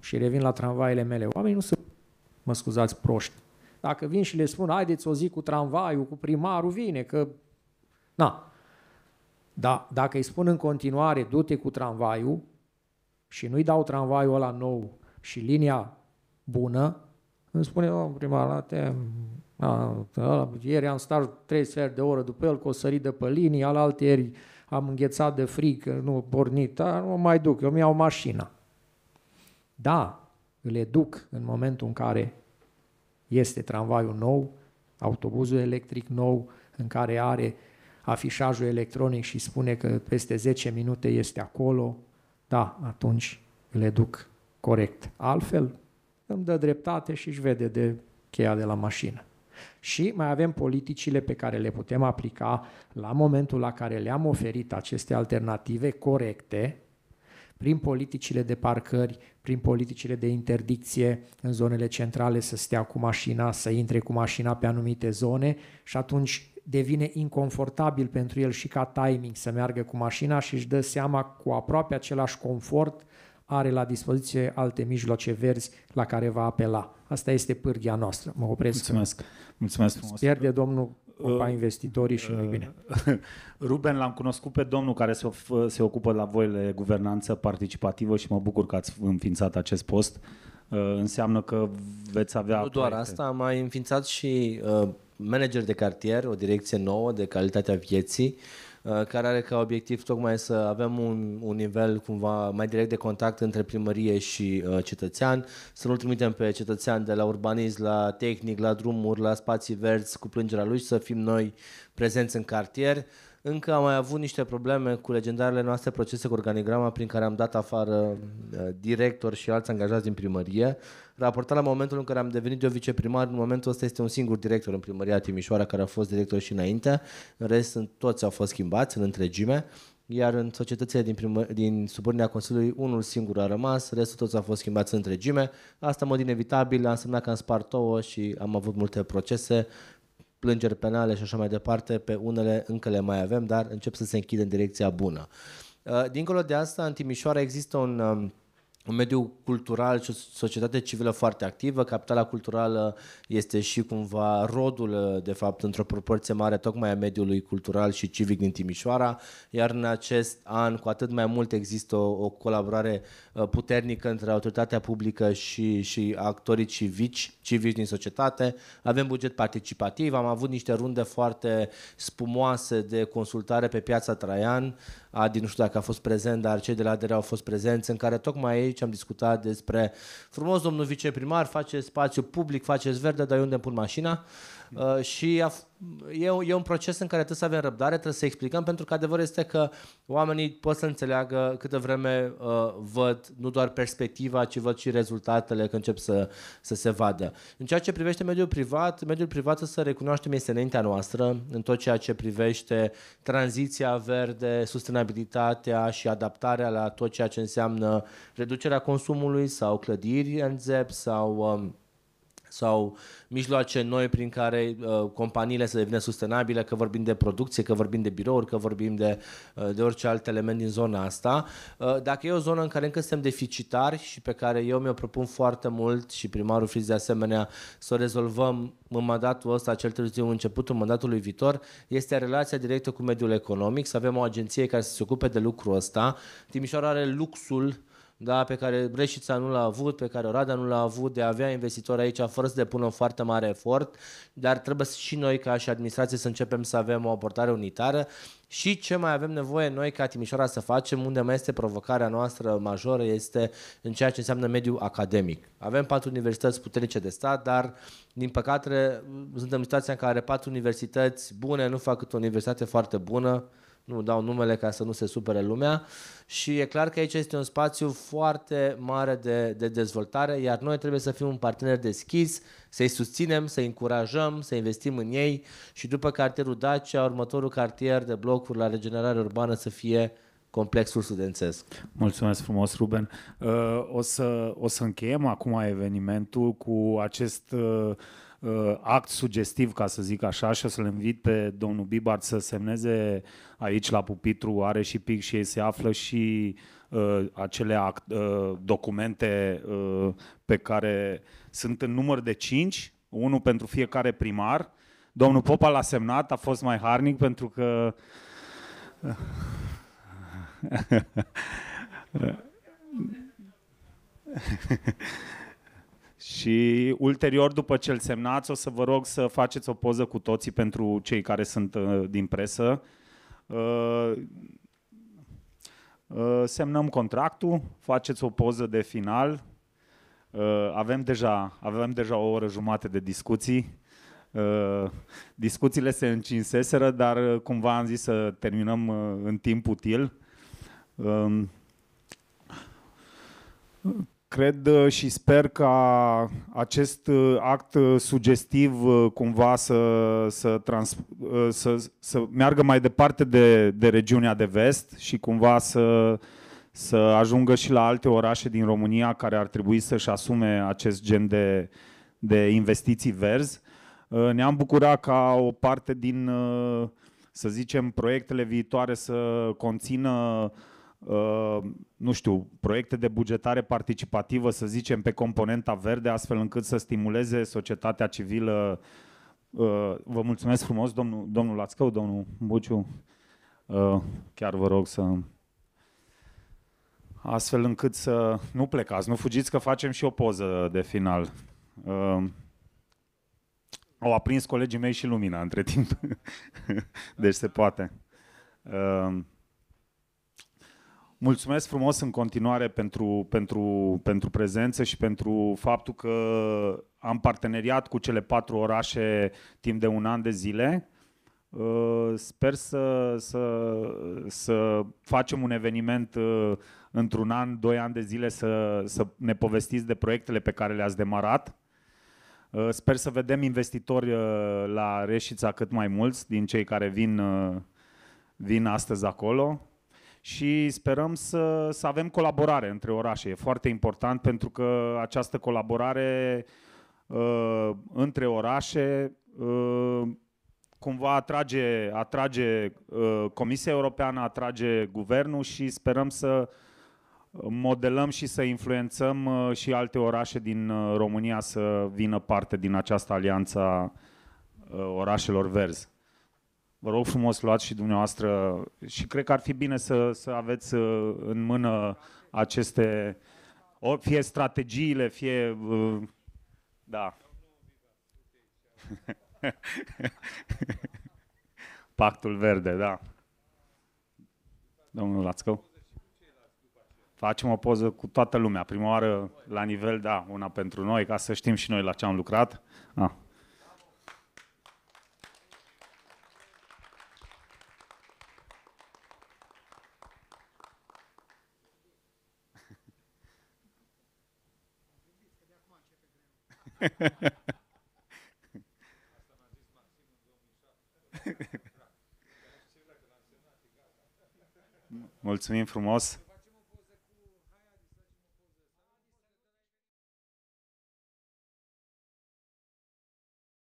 și revin la tramvaile mele, oamenii nu sunt, mă scuzați, proști. Dacă vin și le spun, haideți o zi cu tramvaiul, cu primarul, vine, că... Na. Dar dacă îi spun în continuare, du-te cu tramvaiul și nu-i dau tramvaiul ăla nou și linia bună, îmi spune, domnul oh, primar, te da, ieri am stat trei sferi de oră după el, că o sări de pe linii, alaltă ieri am înghețat de frică, nu pornit, dar nu mai duc, eu mi-au mașina. Da, îl educ în momentul în care este tramvaiul nou, autobuzul electric nou, în care are afișajul electronic și spune că peste 10 minute este acolo, da, atunci îl educ corect. Altfel, îmi dă dreptate și își vede de cheia de la mașină. Și mai avem politicile pe care le putem aplica la momentul la care le-am oferit aceste alternative corecte, prin politicile de parcări, prin politicile de interdicție în zonele centrale să stea cu mașina, să intre cu mașina pe anumite zone și atunci devine inconfortabil pentru el și ca timing să meargă cu mașina și își dă seama cu aproape același confort are la dispoziție alte mijloace verzi la care va apela. Asta este pârghia noastră. Mă opresc. Mulțumesc. Mulțumesc frumos. Sper de domnul uh, investitorii și mai uh, bine. Uh, Ruben, l-am cunoscut pe domnul care se, of- se ocupă la voi de guvernanță participativă și mă bucur că ați înființat acest post. Uh, înseamnă că veți avea... Nu doar proiecte. asta, am mai înființat și uh, manager de cartier, o direcție nouă de calitatea vieții, uh, Uh, care are ca obiectiv tocmai să avem un, un nivel cumva mai direct de contact între primărie și uh, cetățean, să nu trimitem pe cetățean de la urbanism, la tehnic, la drumuri, la spații verzi cu plângerea lui și să fim noi prezenți în cartier. Încă am mai avut niște probleme cu legendarele noastre procese cu organigrama prin care am dat afară uh, director și alți angajați din primărie raportat la momentul în care am devenit eu viceprimar, în momentul ăsta este un singur director în primăria Timișoara care a fost director și înainte, în rest toți au fost schimbați în întregime, iar în societățile din, primă, din subordinea Consiliului unul singur a rămas, restul toți au fost schimbați în întregime. Asta, mod inevitabil, a însemnat că am spart ouă și am avut multe procese, plângeri penale și așa mai departe, pe unele încă le mai avem, dar încep să se închidă în direcția bună. Uh, dincolo de asta, în Timișoara există un um, un mediu cultural și o societate civilă foarte activă. Capitala culturală este și cumva rodul, de fapt, într-o proporție mare, tocmai a mediului cultural și civic din Timișoara, iar în acest an, cu atât mai mult, există o, o colaborare uh, puternică între autoritatea publică și, și actorii civici, civici din societate. Avem buget participativ, am avut niște runde foarte spumoase de consultare pe piața Traian, Adi nu știu dacă a fost prezent, dar cei de la ADR au fost prezenți, în care tocmai aici am discutat despre frumos domnul viceprimar, face spațiu public, faceți verde, dar eu unde pun mașina? Mm. Uh, și a e, un, e un proces în care trebuie să avem răbdare, trebuie să explicăm, pentru că adevărul este că oamenii pot să înțeleagă câtă vreme uh, văd nu doar perspectiva, ci văd și rezultatele când încep să, să se vadă. În ceea ce privește mediul privat, mediul privat să recunoaștem este înaintea noastră în tot ceea ce privește tranziția verde, sustenabilitatea și adaptarea la tot ceea ce înseamnă reducerea consumului sau clădiri în ZEP sau... Uh, sau mijloace noi prin care uh, companiile să devină sustenabile, că vorbim de producție, că vorbim de birouri, că vorbim de, uh, de orice alt element din zona asta. Uh, dacă e o zonă în care încă suntem deficitari și pe care eu mi-o propun foarte mult și primarul Friz de asemenea să o rezolvăm în mandatul ăsta, cel târziu începutul mandatului viitor, este relația directă cu mediul economic, să avem o agenție care să se ocupe de lucrul ăsta. Timișoara are luxul da, pe care Breșița nu l-a avut, pe care Oradea nu l-a avut, de a avea investitori aici fără să depună un foarte mare efort, dar trebuie și noi ca și administrație să începem să avem o abordare unitară și ce mai avem nevoie noi ca Timișoara să facem, unde mai este provocarea noastră majoră, este în ceea ce înseamnă mediul academic. Avem patru universități puternice de stat, dar din păcate suntem în situația în care patru universități bune nu fac cât o universitate foarte bună, nu dau numele ca să nu se supere lumea și e clar că aici este un spațiu foarte mare de, de dezvoltare, iar noi trebuie să fim un partener deschis, să-i susținem, să-i încurajăm, să investim în ei și după cartierul Dacia, următorul cartier de blocuri la regenerare urbană să fie complexul studențesc. Mulțumesc frumos, Ruben. Uh, o să, o să încheiem acum evenimentul cu acest uh, uh, act sugestiv, ca să zic așa, și o să-l invit pe domnul Bibart să semneze aici la pupitru, are și pic și ei se află și uh, acele act, uh, documente uh, pe care sunt în număr de 5, unul pentru fiecare primar. Domnul Popa l-a semnat, a fost mai harnic pentru că... Uh, Și ulterior, după ce îl semnați, o să vă rog să faceți o poză cu toții pentru cei care sunt uh, din presă. Uh, uh, semnăm contractul, faceți o poză de final. Uh, avem, deja, avem deja o oră jumate de discuții. Uh, discuțiile se încinseseră, dar uh, cumva am zis să terminăm uh, în timp util. Uh, Cred uh, și sper ca acest uh, act uh, sugestiv cumva să, să, trans, să, să meargă mai departe de, de regiunea de vest și cumva să, să ajungă și la alte orașe din România care ar trebui să-și asume acest gen de, de investiții verzi. Ne-am bucurat ca o parte din, să zicem, proiectele viitoare să conțină uh, Uh, nu știu, proiecte de bugetare participativă, să zicem, pe componenta verde, astfel încât să stimuleze societatea civilă. Uh, vă mulțumesc frumos, domnul, domnul Lațcău, domnul Buciu. Uh, chiar vă rog să... Astfel încât să nu plecați, nu fugiți că facem și o poză de final. Au aprins colegii mei și lumina între timp. Deci se poate. Mulțumesc frumos în continuare pentru, pentru, pentru prezență și pentru faptul că am parteneriat cu cele patru orașe timp de un an de zile. Uh, sper să, să, să facem un eveniment uh, într-un an, doi ani de zile să, să ne povestiți de proiectele pe care le-ați demarat. Uh, sper să vedem investitori la Reșița cât mai mulți din cei care vin, vin astăzi acolo și sperăm să, să avem colaborare între orașe. E foarte important pentru că această colaborare uh, între orașe uh, cumva atrage, atrage uh, Comisia Europeană, atrage guvernul și sperăm să modelăm și să influențăm uh, și alte orașe din uh, România să vină parte din această alianță a uh, orașelor verzi vă rog frumos luați și dumneavoastră și cred că ar fi bine să, să aveți uh, în mână aceste, fie strategiile, fie... Uh, da. Pactul verde, da. Domnul Lațcău. Facem o poză cu toată lumea. Prima oară, la nivel, da, una pentru noi, ca să știm și noi la ce am lucrat. Ah. Mulțumim frumos!